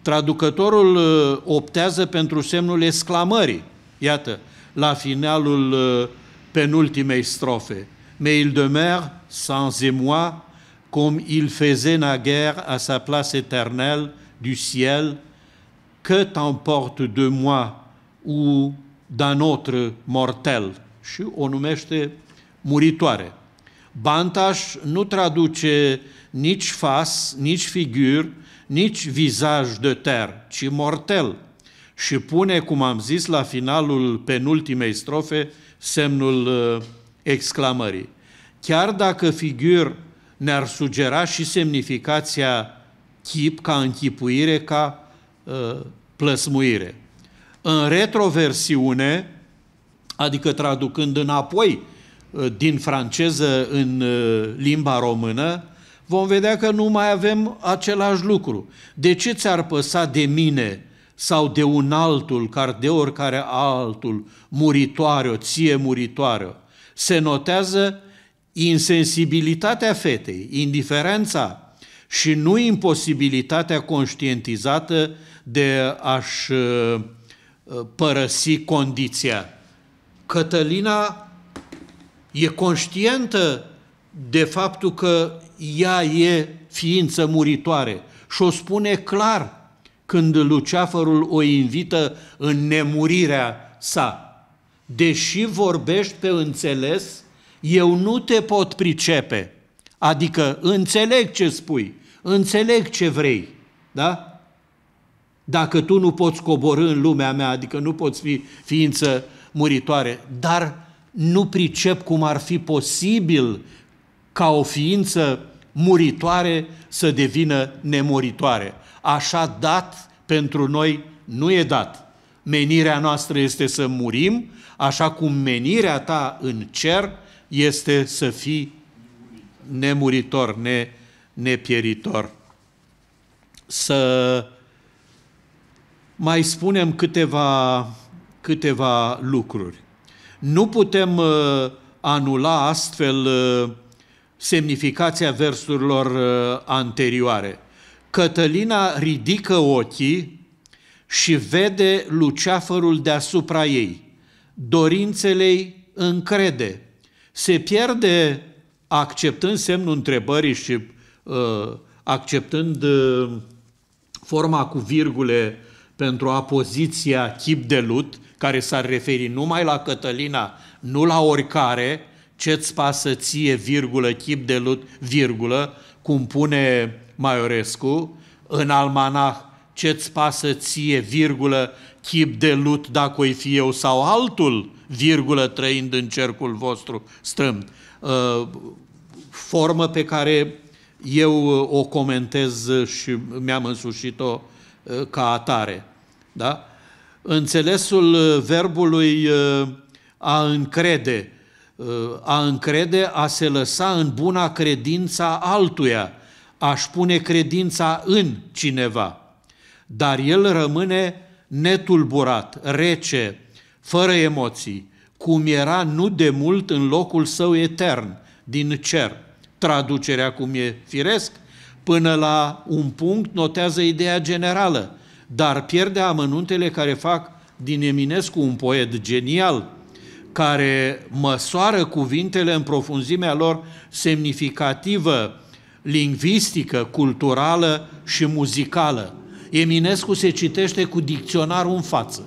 Traducătorul uh, optează pentru semnul exclamării, iată, la finalul penultimei strofe. Mais il demeure sans émoi, comme il faisait naguère à sa place éternelle, du ciel, que t'emporte de moi ou d'un autre mortel? Și o numește muritoare. Bantaș nu traduce nici fas, nici figur, nici vizaj de ter, ci mortel. Și pune, cum am zis, la finalul penultimei strofe semnul uh, exclamării. Chiar dacă figur ne-ar sugera și semnificația chip, ca închipuire, ca uh, plăsmuire. În retroversiune, adică traducând înapoi uh, din franceză în uh, limba română, vom vedea că nu mai avem același lucru. De ce ți-ar păsa de mine sau de un altul, care de oricare altul, muritoare, ție muritoare? Se notează insensibilitatea fetei, indiferența și nu imposibilitatea conștientizată de a-și uh, părăsi condiția. Cătălina e conștientă de faptul că ea e ființă muritoare și o spune clar când Luceafărul o invită în nemurirea sa. Deși vorbești pe înțeles, eu nu te pot pricepe. Adică înțeleg ce spui, înțeleg ce vrei, da? Dacă tu nu poți coborâ în lumea mea, adică nu poți fi ființă muritoare, dar nu pricep cum ar fi posibil ca o ființă muritoare să devină nemuritoare. Așa dat pentru noi nu e dat. Menirea noastră este să murim, așa cum menirea ta în cer este să fii nemuritor, ne, nepieritor. Să mai spunem câteva, câteva lucruri. Nu putem uh, anula astfel uh, semnificația versurilor uh, anterioare. Cătălina ridică ochii și vede luceafărul deasupra ei. Dorințelei încrede. Se pierde acceptând semnul întrebării și uh, acceptând uh, forma cu virgule pentru poziția chip de lut, care s-ar referi numai la Cătălina, nu la oricare, ce-ți pasă ție, virgulă, chip de lut, virgulă, cum pune Maiorescu, în almanah, ce-ți pasă ție, virgulă, chip de lut, dacă o fi eu sau altul, virgulă, trăind în cercul vostru strâmt. Uh, formă pe care eu uh, o comentez uh, și mi-am însușit-o ca atare. Da? Înțelesul verbului a încrede, a încrede, a se lăsa în buna credința altuia, aș pune credința în cineva. Dar el rămâne netulburat, rece, fără emoții, cum era nu de mult în locul său etern, din cer. Traducerea cum e firesc, până la un punct notează ideea generală, dar pierde amănuntele care fac din Eminescu un poet genial, care măsoară cuvintele în profunzimea lor semnificativă, lingvistică, culturală și muzicală. Eminescu se citește cu dicționarul în față,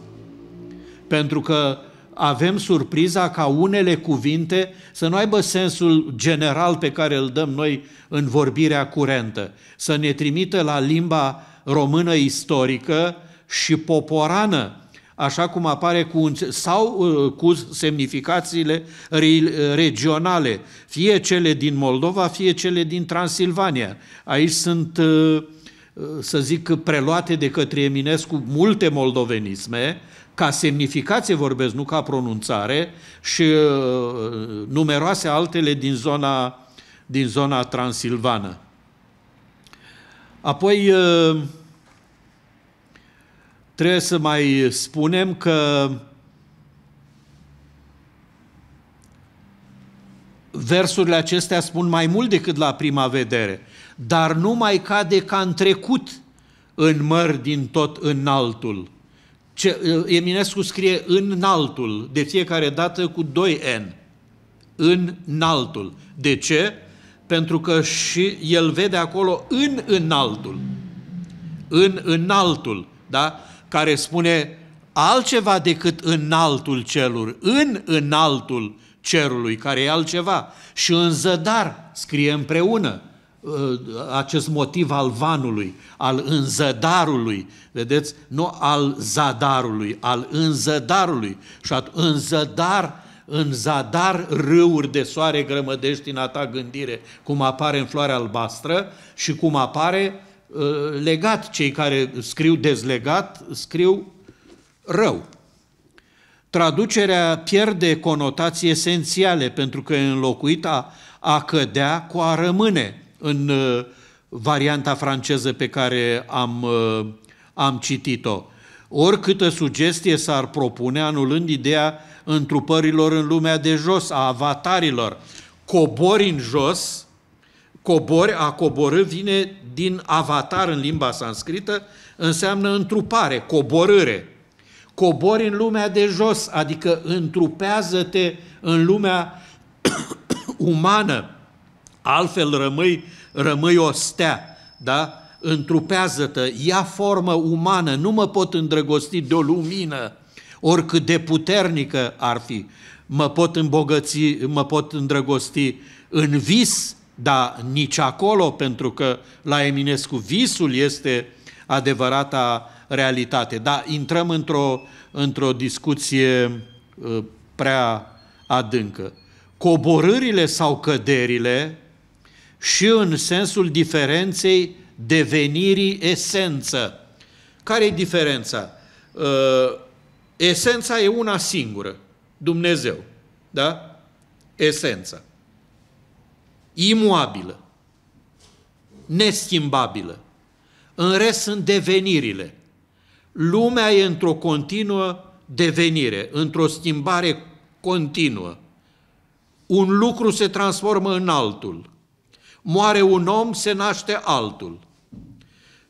pentru că avem surpriza ca unele cuvinte să nu aibă sensul general pe care îl dăm noi în vorbirea curentă, să ne trimită la limba română istorică și poporană, așa cum apare cu sau uh, cu semnificațiile regionale, fie cele din Moldova, fie cele din Transilvania. Aici sunt uh, să zic, preluate de către Eminescu multe moldovenisme, ca semnificație vorbesc, nu ca pronunțare, și uh, numeroase altele din zona, din zona transilvană. Apoi, uh, trebuie să mai spunem că versurile acestea spun mai mult decât la prima vedere dar nu mai cade ca în trecut în măr din tot înaltul. Ce, Eminescu scrie înaltul, de fiecare dată cu 2 N. Înaltul. De ce? Pentru că și el vede acolo în înaltul. În înaltul, da? Care spune altceva decât înaltul celor, în înaltul cerului, care e altceva. Și în zădar scrie împreună Uh, acest motiv al vanului, al înzădarului, vedeți? Nu al zadarului, al înzădarului. Și atunci, înzădar, în zadar râuri de soare grămădești în a ta gândire, cum apare în floarea albastră și cum apare uh, legat. Cei care scriu dezlegat, scriu rău. Traducerea pierde conotații esențiale pentru că e înlocuită a, a cădea cu a rămâne în uh, varianta franceză pe care am, uh, am citit-o. Oricâtă sugestie s-ar propune anulând ideea întrupărilor în lumea de jos, a avatarilor, cobori în jos, cobori, a coborâ vine din avatar în limba sanscrită, înseamnă întrupare, coborâre. Cobori în lumea de jos, adică întrupează-te în lumea umană, Altfel rămâi, rămâi o stea, da? Întrupează-te, ia formă umană, nu mă pot îndrăgosti de o lumină, oricât de puternică ar fi. Mă pot îmbogăți, mă pot îndrăgosti în vis, dar nici acolo, pentru că la Eminescu visul este adevărata realitate. Dar intrăm într-o, într-o discuție uh, prea adâncă. Coborârile sau căderile și în sensul diferenței devenirii esență. Care e diferența? Uh, esența e una singură, Dumnezeu. Da? Esența. Imuabilă. Neschimbabilă. În rest sunt devenirile. Lumea e într-o continuă devenire, într-o schimbare continuă. Un lucru se transformă în altul. Moare un om, se naște altul.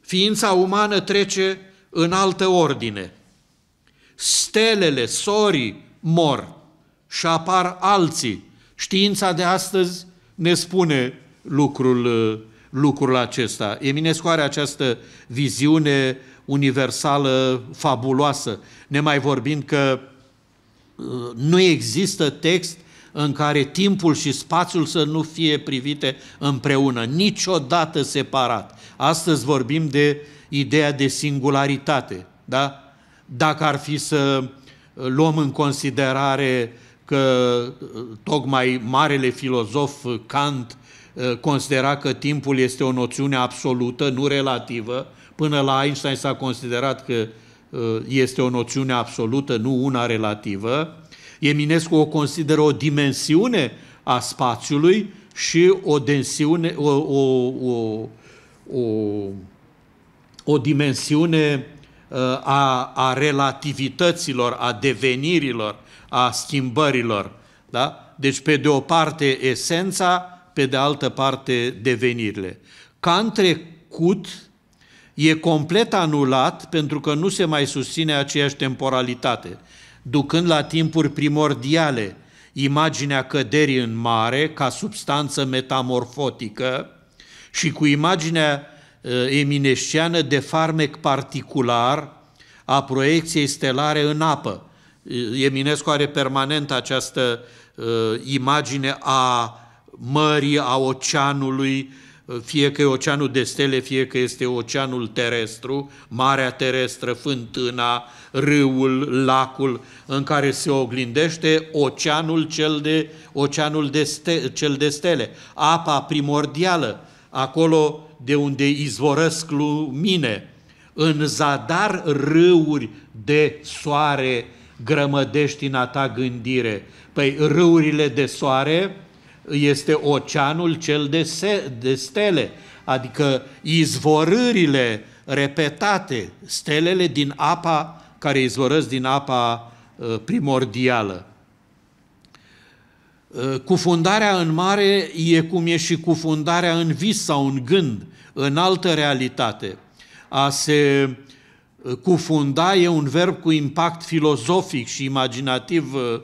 Ființa umană trece în altă ordine. Stelele, sorii mor și apar alții. Știința de astăzi ne spune lucrul, uh, lucrul acesta. Eminescu are această viziune universală fabuloasă, nemai vorbind că uh, nu există text în care timpul și spațiul să nu fie privite împreună, niciodată separat. Astăzi vorbim de ideea de singularitate, da? Dacă ar fi să uh, luăm în considerare că uh, tocmai marele filozof uh, Kant considera că timpul este o noțiune absolută, nu relativă, până la Einstein s-a considerat că este o noțiune absolută, nu una relativă, Eminescu o consideră o dimensiune a spațiului și o densiune, o, o, o, o, o dimensiune uh, a, a relativităților, a devenirilor, a schimbărilor. Da? Deci, pe de o parte esența, pe de altă parte devenirile. Ca în trecut, e complet anulat pentru că nu se mai susține aceeași temporalitate ducând la timpuri primordiale imaginea căderii în mare ca substanță metamorfotică și cu imaginea ă, eminesciană de farmec particular a proiecției stelare în apă. Ă, Eminescu are permanent această ă, imagine a mării, a oceanului, fie că e oceanul de stele, fie că este oceanul terestru, marea terestră, fântâna, râul, lacul în care se oglindește oceanul cel de, oceanul de, ste, cel de stele, apa primordială, acolo de unde izvorăsc lumine, în zadar râuri de soare grămădești în a ta gândire. Păi râurile de soare, este oceanul cel de, se, de stele, adică izvorârile repetate, stelele din apa care izvorăsc din apa uh, primordială. Uh, cufundarea în mare e cum e și cufundarea în vis sau în gând, în altă realitate. A se uh, cufunda e un verb cu impact filozofic și imaginativ uh,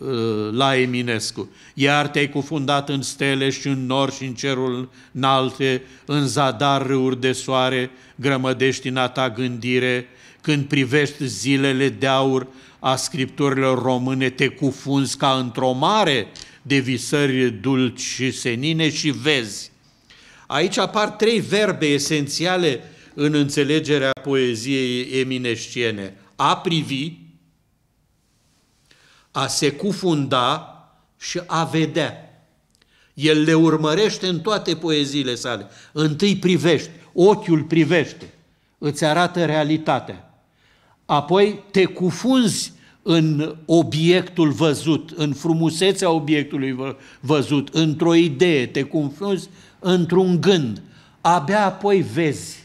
Uh, la Eminescu. Iar te-ai cufundat în stele și în nor, și în cerul înalte, în zadar râuri de soare, grămădești în a ta gândire, când privești zilele de aur a scripturilor române, te cufunzi ca într-o mare de visări dulci și senine și vezi. Aici apar trei verbe esențiale în înțelegerea poeziei eminesciene. A privi, a se cufunda și a vedea. El le urmărește în toate poeziile sale. Întâi privești, ochiul privește, îți arată realitatea. Apoi te cufunzi în obiectul văzut, în frumusețea obiectului văzut, într-o idee, te cufunzi într-un gând. Abia apoi vezi.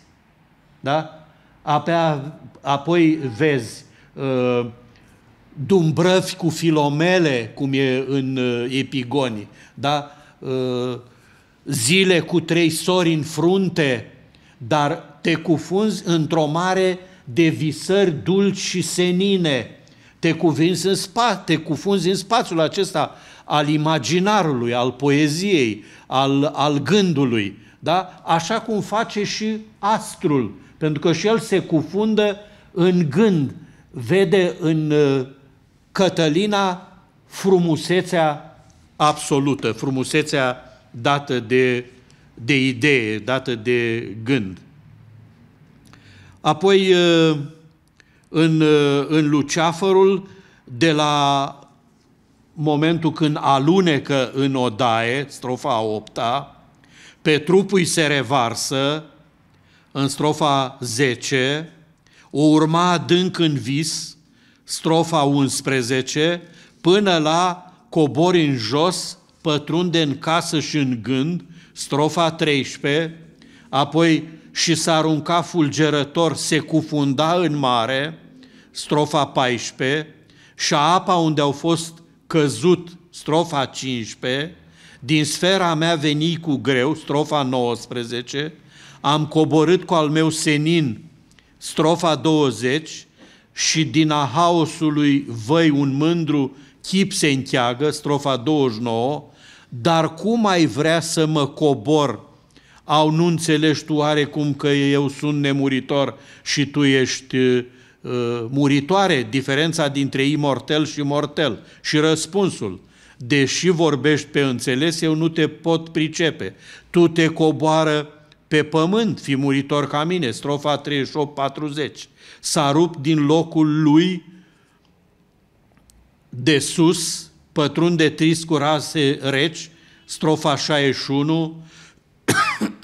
Da? Abia apoi vezi uh, dumbrăvi cu filomele, cum e în uh, Epigoni, da? Uh, zile cu trei sori în frunte, dar te cufunzi într-o mare de visări dulci și senine. Te, cufunzi în spa, te cufunzi în spațiul acesta al imaginarului, al poeziei, al, al gândului, da? așa cum face și astrul, pentru că și el se cufundă în gând, vede în uh, Cătălina frumusețea absolută, frumusețea dată de, de idee, dată de gând. Apoi, ă, în, ă, în Luceafărul, de la momentul când alunecă în odaie, strofa 8 pe trupul se revarsă, în strofa 10, o urma adânc în vis, strofa 11, până la cobori în jos, pătrunde în casă și în gând, strofa 13, apoi și s-a arunca fulgerător, se cufunda în mare, strofa 14, și apa unde au fost căzut, strofa 15, din sfera mea veni cu greu, strofa 19, am coborât cu al meu senin, strofa 20, și din a haosului văi un mândru chip se încheagă, strofa 29, dar cum ai vrea să mă cobor? Au, nu înțelegi tu oarecum că eu sunt nemuritor și tu ești uh, muritoare, diferența dintre imortel și mortel. Și răspunsul, deși vorbești pe înțeles, eu nu te pot pricepe. Tu te coboară pe pământ, fi muritor ca mine, strofa 38-40 s-a rupt din locul lui de sus, pătrunde trist cu rase reci, strofa 61,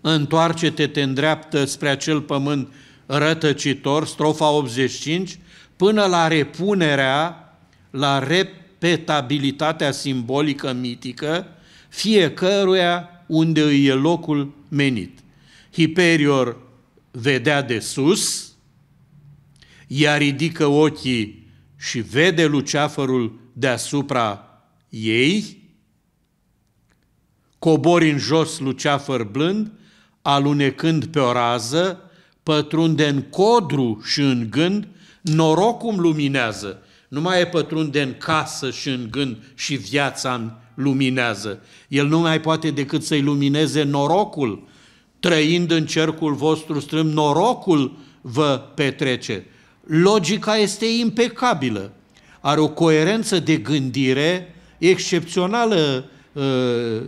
întoarce-te, te îndreaptă spre acel pământ rătăcitor, strofa 85, până la repunerea, la repetabilitatea simbolică mitică, fiecăruia unde îi e locul menit. Hiperior vedea de sus, ea ridică ochii și vede luceafărul deasupra ei, cobori în jos luceafăr blând, alunecând pe o rază, pătrunde în codru și în gând, norocul luminează, nu mai e pătrunde în casă și în gând și viața luminează. El nu mai poate decât să-i lumineze norocul, trăind în cercul vostru strâmb, norocul vă petrece. Logica este impecabilă, are o coerență de gândire excepțională uh,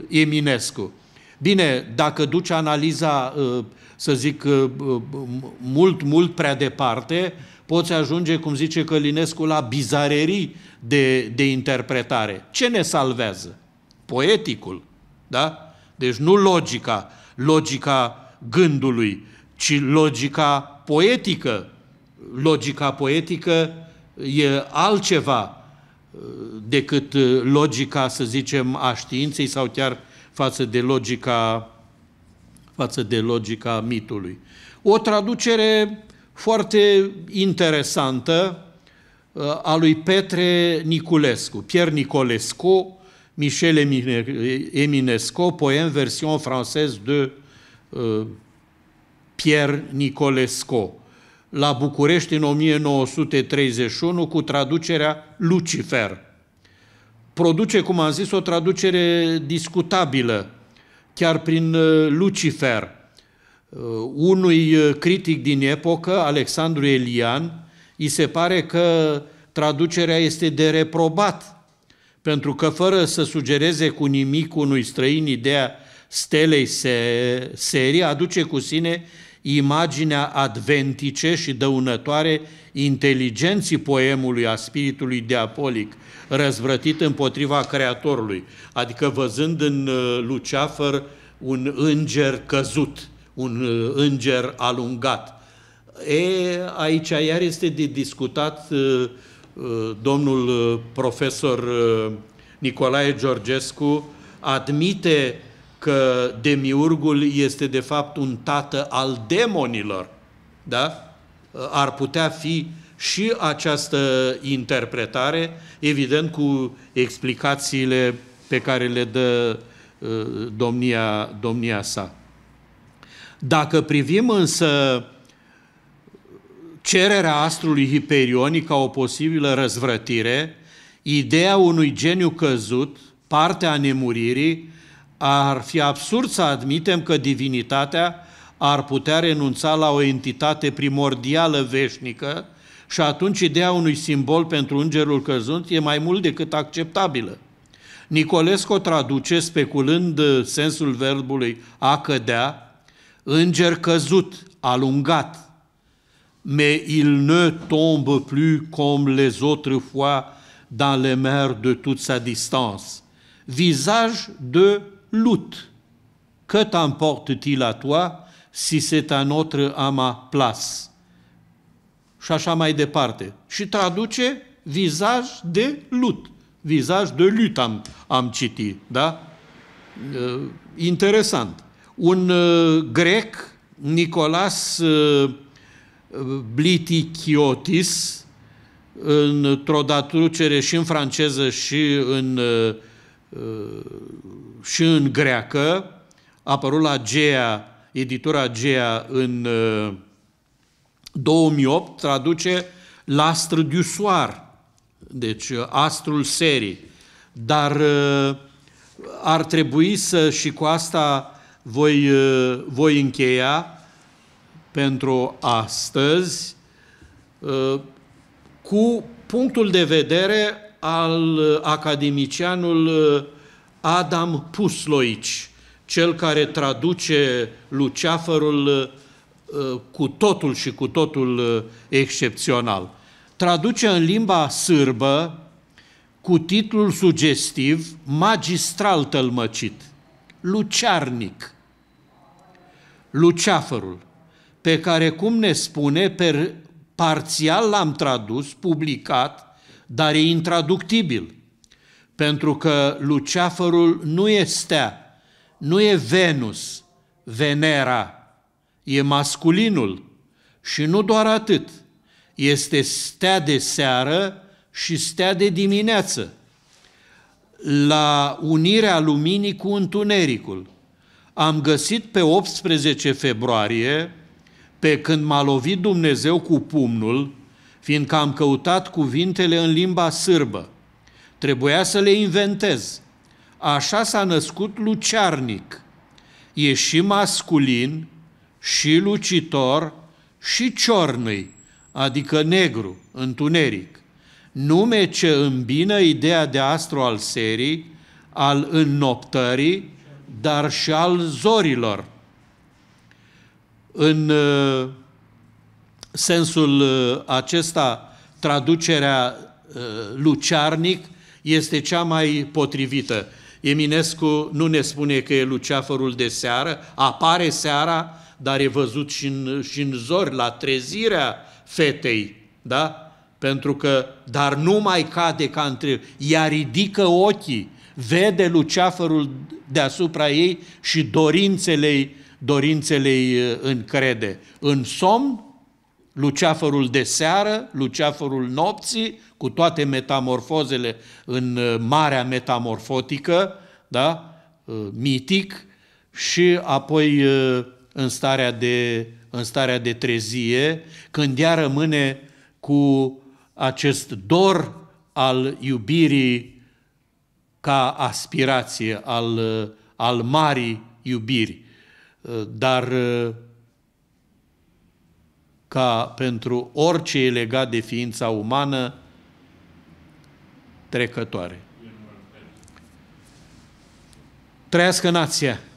Eminescu. Bine, dacă duci analiza, uh, să zic, uh, mult, mult prea departe, poți ajunge, cum zice Călinescu, la bizarerii de, de interpretare. Ce ne salvează? Poeticul, da? Deci nu logica logica gândului, ci logica poetică. Logica poetică e altceva uh, decât uh, logica, să zicem, a științei sau chiar față de logica, față de logica mitului. O traducere foarte interesantă uh, a lui Petre Niculescu, Pier Nicolescu, Michel Eminesco, poème version française de euh, Pierre Nicolesco, la București în 1931 cu traducerea Lucifer. Produce, cum am zis, o traducere discutabilă, chiar prin euh, Lucifer. Euh, unui uh, critic din epocă, Alexandru Elian, îi se pare că traducerea este de reprobat pentru că fără să sugereze cu nimic unui străin ideea stelei se, serii, aduce cu sine imaginea adventice și dăunătoare inteligenții poemului a spiritului diabolic, răzvrătit împotriva Creatorului, adică văzând în uh, Luceafăr un înger căzut, un uh, înger alungat. E, aici iar este de discutat uh, Uh, domnul uh, profesor uh, Nicolae Georgescu admite că demiurgul este de fapt un tată al demonilor, da? Ar putea fi și această interpretare, evident cu explicațiile pe care le dă domnia, domnia sa. Dacă privim însă uh, cererea astrului Hiperionic ca o posibilă răzvrătire, ideea unui geniu căzut, partea nemuririi, ar fi absurd să admitem că divinitatea ar putea renunța la o entitate primordială veșnică și atunci ideea unui simbol pentru îngerul căzut e mai mult decât acceptabilă. Nicolescu traduce speculând sensul verbului a cădea, înger căzut, alungat, mais il ne tombe plus comme les autres fois dans les mers de toute sa distance. Visage de lutte. que t'emporte-t-il à toi si c'est un autre à ma place? Și așa mai departe. Și traduce visage de lut. Visage de lut am, am da? Uh, un uh, grec, Nicolas uh, Blitichiotis, într-o datrucere și în franceză și în, și în greacă, a apărut la Gea, editura Gea în 2008, traduce L'astre du soir, deci astrul serii. Dar ar trebui să, și cu asta voi, voi încheia, pentru astăzi uh, cu punctul de vedere al academicianul uh, Adam Pusloici, cel care traduce Luceafărul uh, cu totul și cu totul excepțional. Traduce în limba sârbă cu titlul sugestiv magistral tălmăcit, Lucearnic, Luceafărul pe care, cum ne spune, per, parțial l-am tradus, publicat, dar e intraductibil, pentru că luceafărul nu e stea, nu e Venus, Venera, e masculinul și nu doar atât, este stea de seară și stea de dimineață, la unirea luminii cu întunericul. Am găsit pe 18 februarie pe când m-a lovit Dumnezeu cu pumnul, fiindcă am căutat cuvintele în limba sârbă. Trebuia să le inventez. Așa s-a născut Luciarnic. E și masculin, și lucitor, și ciornăi, adică negru, întuneric. Nume ce îmbină ideea de astru al serii, al înnoptării, dar și al zorilor. În uh, sensul uh, acesta, traducerea uh, luciarnic este cea mai potrivită. Eminescu nu ne spune că e luceafărul de seară, apare seara, dar e văzut și în, și în zori, la trezirea fetei, da? Pentru că, dar nu mai cade ca între, ea ridică ochii, vede luceafărul deasupra ei și dorințele ei dorințelei uh, în crede. În somn, luceafărul de seară, luceafărul nopții, cu toate metamorfozele în uh, marea metamorfotică, da? Uh, mitic, și apoi în starea de, în starea de trezie, când ea rămâne cu acest dor al iubirii ca aspirație, al, al marii iubiri dar uh, ca pentru orice e legat de ființa umană trecătoare. Trăiască nația!